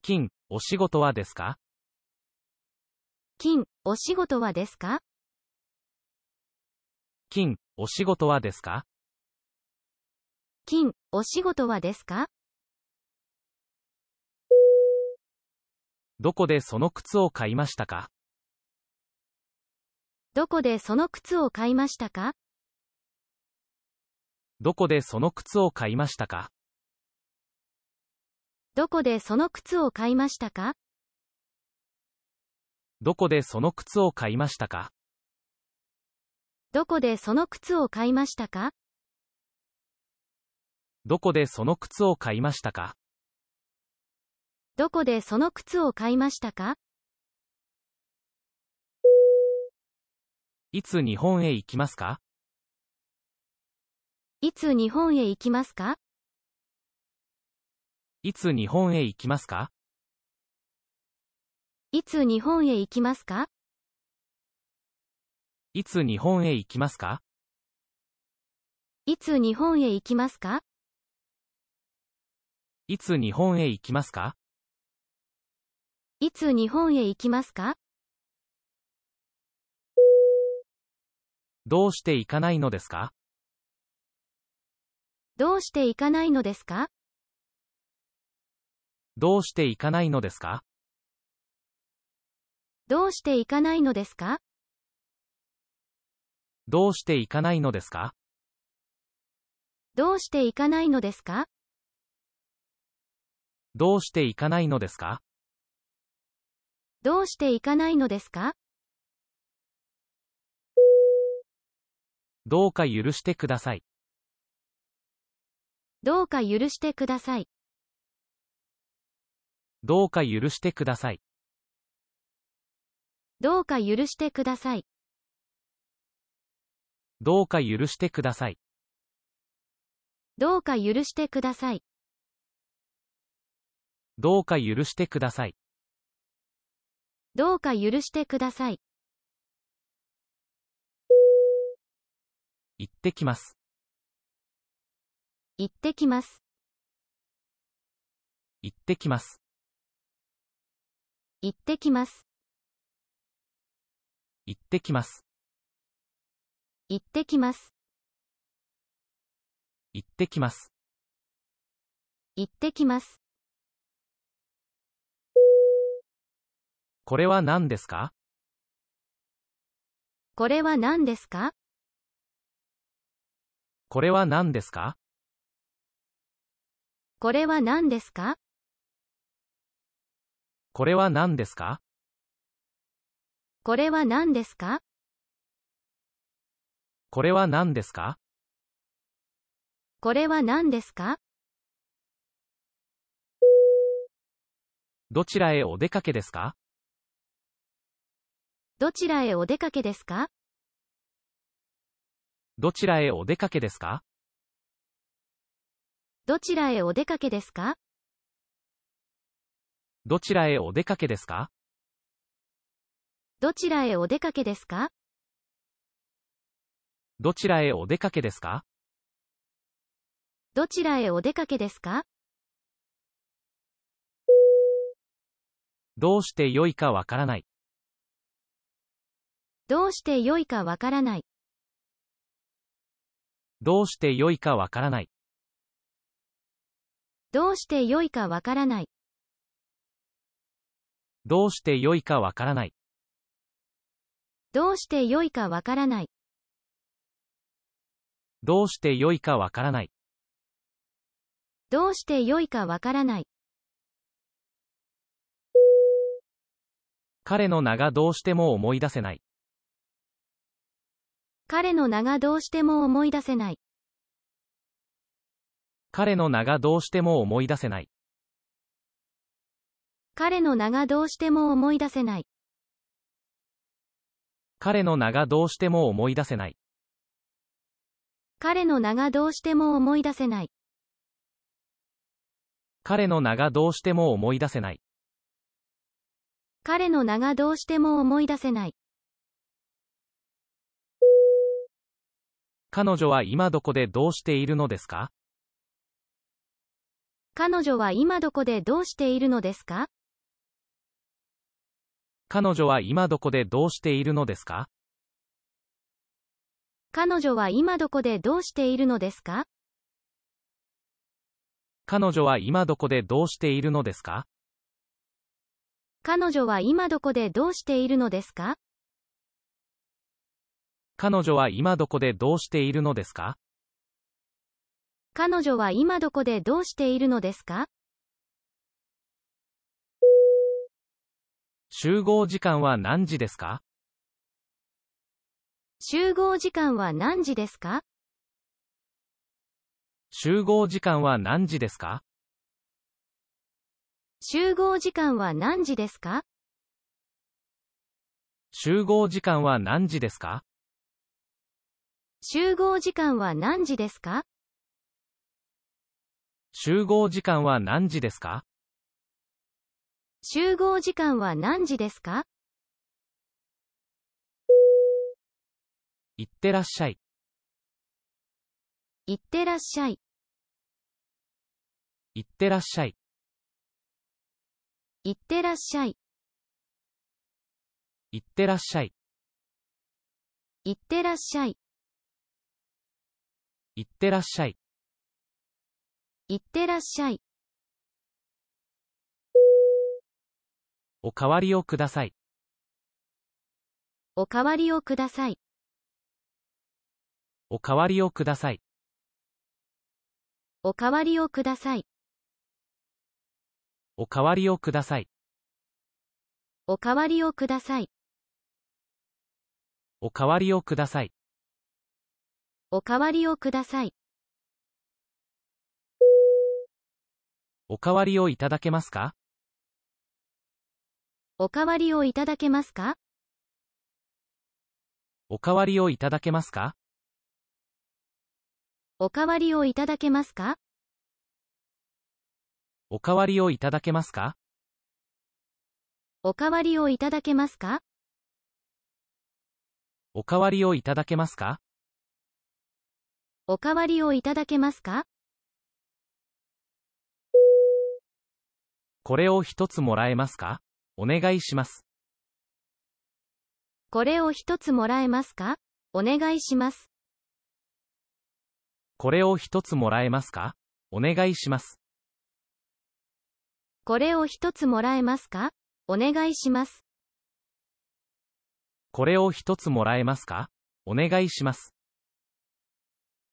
金、お仕事はですか金、お仕事はですか金、お仕事はですか金、お仕事はですかどこでその靴を買いましたかどこでその靴を買いましたかどこでその靴を買いましたかどこでその靴を買いましたかどこでその靴を買いましたかどこでその靴を買いましたかどこでその靴を買いましたかどこでその靴を買いましたかいつ日本へ行きますかいつ日本へ行きますかいつ日本へ行きますかいつ日本へ行きますかいつ日本へ行きますかいつ日本へ行きますかいつ日本へ行きますかいつ日本へ行きますかどうして行かないのですかどうしていかないのですかどうしていかないのですかどうしていかないのですかどうしていかないのですかどうしていかないのですかどうしていかないのですかどうしていかないのですかどうか許してください。どうか許してください。どうか許してください。どうか許してください。どうか許してください。どうか許してください。どうか許してください。どうか許してください。行ってきます。行ってきます。行ってきます。行ってきます。行ってきます。行ってきます。行ってきます。行ってきます。これは何ですかこれは何ですかこれは何ですかこれは何ですかこれは何ですかこれは何ですかこれは何ですかこれは何ですかどちらへお出かけですかどちらへお出かけですかどちらへお出かけですかどちらへお出かけですかどちらへお出かけですかどちらへお出かけですかどちらへお出かけですかどちらへお出かけですかどうして良いかわからない。どうして良いかわからない。どうして良いかわからない。どうして良いかわからない。どうして良いかわからない。どうして良いかわからない。どうして良いかわからない。どうして良いかわからない。彼の名がどうしても思い出せない。彼の名がどうしても思い出せない。彼の名がどうしても思い出せない。彼の名がどうしても思い出せない。彼の名がどうしても思い出せない。彼の名がどうしても思い出せない。彼の名がどうしても思い出せない。彼の名がどうしても思い出せない。彼女は今どこでどうしているのですか彼女は今どこでどうしているのですか彼女は今どこでどうしているのですか彼女は今どこでどうしているのですか彼女は今どこでどうしているのですか彼女は今どこでどうしているのですか彼女は今どこでどうしているのですか彼女は今どこでどうしているのですか集合時間は何時ですか集合時間は何時ですか集合時間は何時ですか集合時間は何時ですか集合時間は何時ですか集合時間は何時ですか集合時間は何時ですか集合時間は何時ですかいってらっしゃい。いってらっしゃい。いってらっしゃい。いってらっしゃい。いってらっしゃい。いってらっしゃい。いってらっしゃい。いってらっしゃい。おかわりをください。おかわりをください。おかわりをください。おかわりをください。おかわりをください。おかわりをください。おかわりをください。おかわりをください。おかわりをいただけますかおかわりをいただけますかおかわりをいただけますかおかわりをいただけますかおかわりをいただけますかおかわりをいただけますかおかわりをいただけますかおかわりをいただけますかこれを一つもらえますかお願いします。これを一つもらえますかお願いします。これを一つもらえますかお願いします。これを一つもらえますかお願いします。これを一つもらえますかお願いします。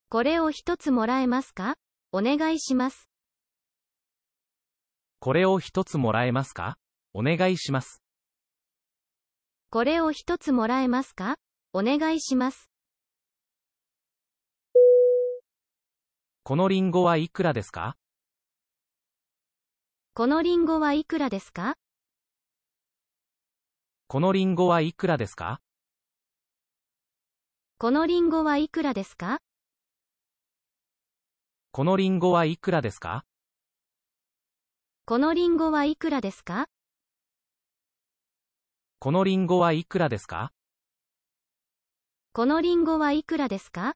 これを一つもらえますかお願いします。これを一つもらえますかお願いします。これを一つもらえますかお願いします。このりんごはいくらですかこのりんごはいくらですかこのりんごはいくらですかこのりんごはいくらですかこのりんごはいくらですかこのリンゴはいくらですかこのリンゴはいくらですかこのリンゴはいくらですか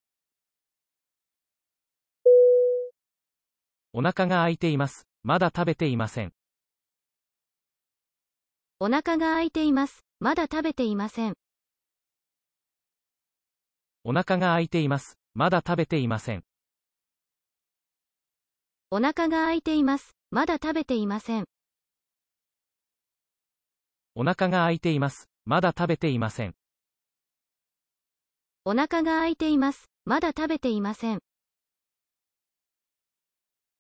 お腹が空いています。まだ食べていません。お腹が空いています。まだ食べていません。お腹が空いています。まだ食べていません。お腹が空いています。まだ食べていません。お腹が空いています。まだ食べていません。お腹が空いています。まだ食べていません。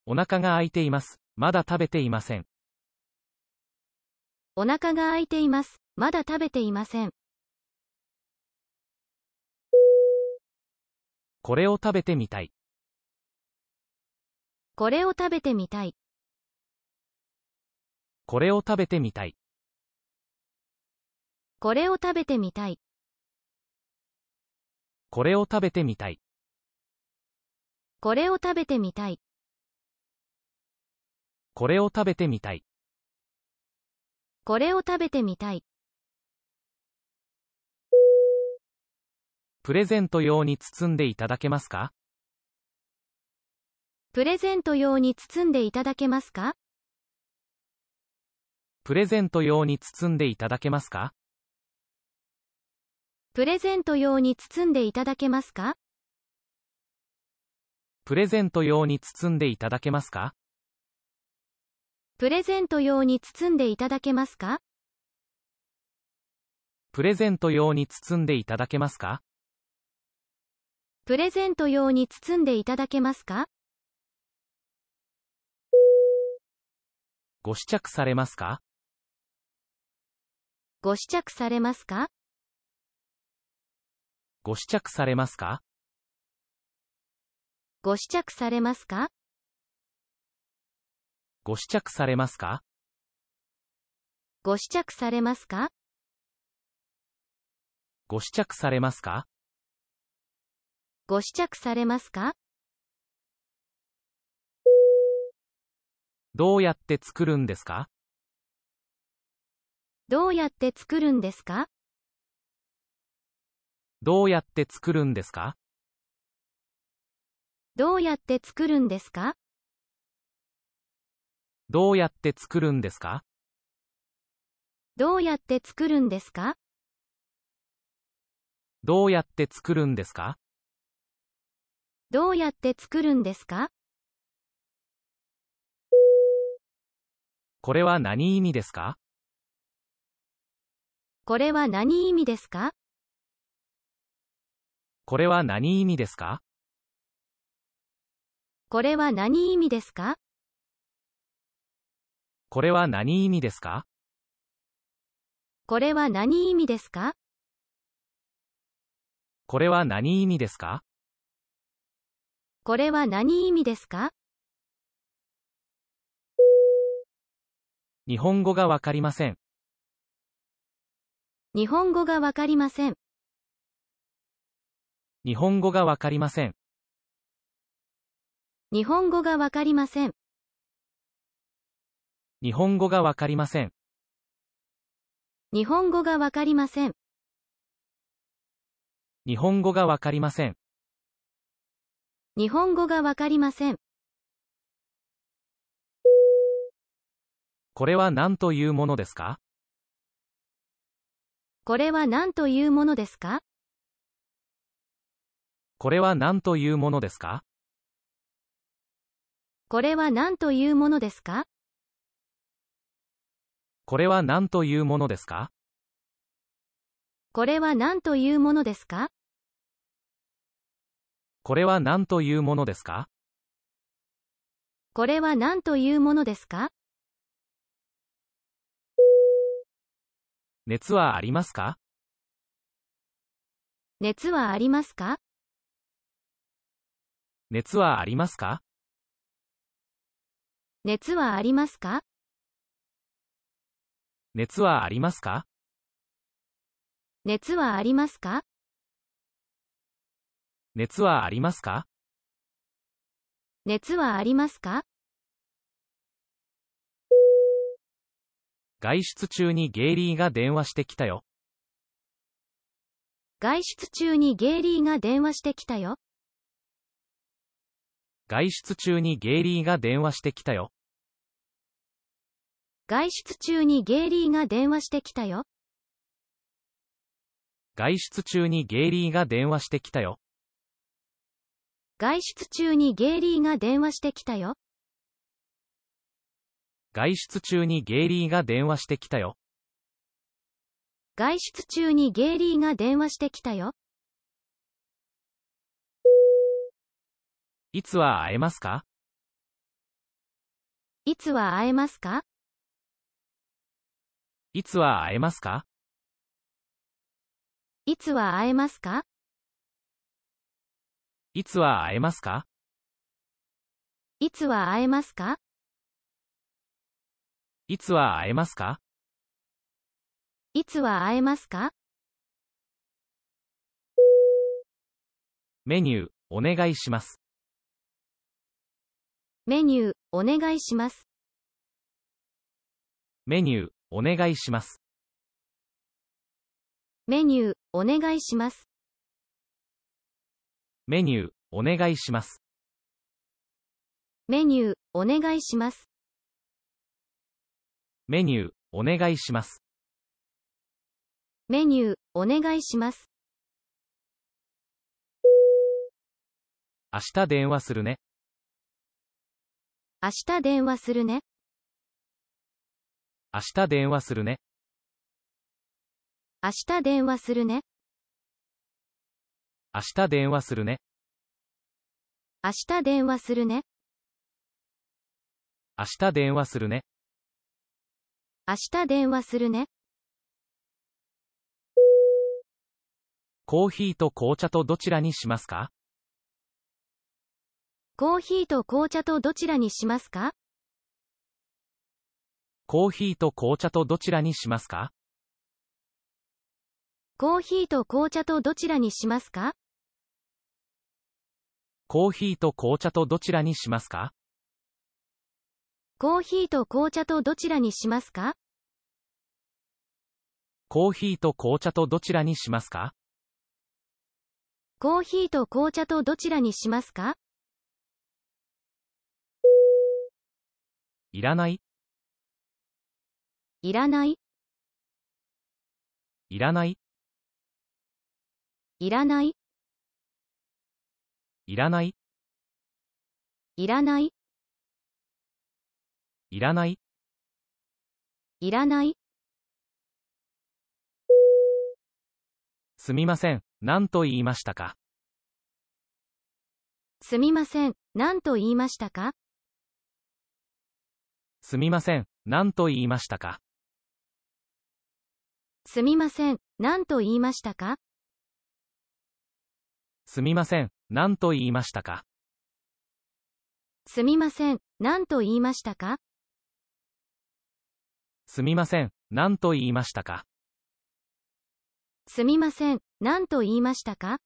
お腹が空いています。まだ食べていません。お腹が空いています。まだ食べていません。これを食べてみたい。これを食べてみたい。これを食べてみたい。これを食べてみたい。これを食べてみたい。これを食べてみたい。これを食べてみたい。これを食べてみたい。プレゼント用に包んでいただけますかプレゼント用に包んでいただけますかプレゼント用に包んでいただけますかプレゼント用に包んでいただけますかプレゼント用に包んでいただけますかプレゼント用に包んでいただけますかプレゼント用に包んでいただけますかプレゼント用に包んでいただけますかご試着されますかご試着されますかご試着されますかご試着されますかご試着されますかご試着されますかご試着されますかご試着されますかどうやって作るんですかどうやって作るんですかどうやって作るんですかどうやって作るんですかどうやって作るんですかどうやって作るんですかどうやって作るんですかどうやって作るんですかこれは何意味ですかこれは何意味ですかこれは何意味ですかこれは何意味ですかこれは何意味ですかこれは何意味ですかこれは何意味ですかこれは何意味ですか日本語がわかりません。日本語がわかりません。日本語がわかりません。日本語がわかりません。日本語がわかりません。日本語がわかりません。日本語がわかりません。日本語がわかりません。これは何というものですかこれは何というものですかこれは何というものですかこれは何というものですかこれは何というものですかこれは何というものですかこれは何というものですかこれは何というものですか熱はありますか熱はありますか熱はありますか熱はありますか熱はありますか熱はありますか熱はありますか熱はありますか外出中にゲイリーが電話してきたよ。外出中にゲイリーが電話してきたよ。外出中にゲイリーが電話してきたよ。外出中にゲイリーが電話してきたよ。外出中にゲイリーが電話してきたよ。外出中にゲイリーが電話してきたよ。外出中にゲイリーが電話してきたよ。外出中にゲイリーが電話してきたよ。いつは会えますかいつは会えますかいつは会えますかいつは会えますかいつは会えますかいつは会えますかいつは会えますかいつは会えますかメニュー、お願いします。メニュー、お願いします。メニュー、お願いします。メニュー、お願いします。メニュー、お願いします。メニュー、お願いします。メニュー、お願いします。メニュー、お願いします。明日電話するね。明日電話するね。明日電話するね。明日電話するね。明日電話するね。明日電話するね。明日電話するね。明日電話するね。コーヒーと紅茶とどちらにしますかコーヒーと紅茶とどちらにしますかコーヒーと紅茶とどちらにしますかコーヒーと紅茶とどちらにしますかコーヒーと紅茶とどちらにしますかコーヒーと紅茶とどちらにしますかコーヒーと紅茶とどちらにしますかコーヒーと紅茶とどちらにしますかいらない、いらない、いらない、いらない、いらない、いらない、いらない、いらない、すみません、何と言いましたかすみません、何と言いましたかすみません、何と言いましたかすみません、何と言いましたかすみません、何と言いましたかすみません、何と言いましたかすみません、何と言いましたかすみません、何と言いましたか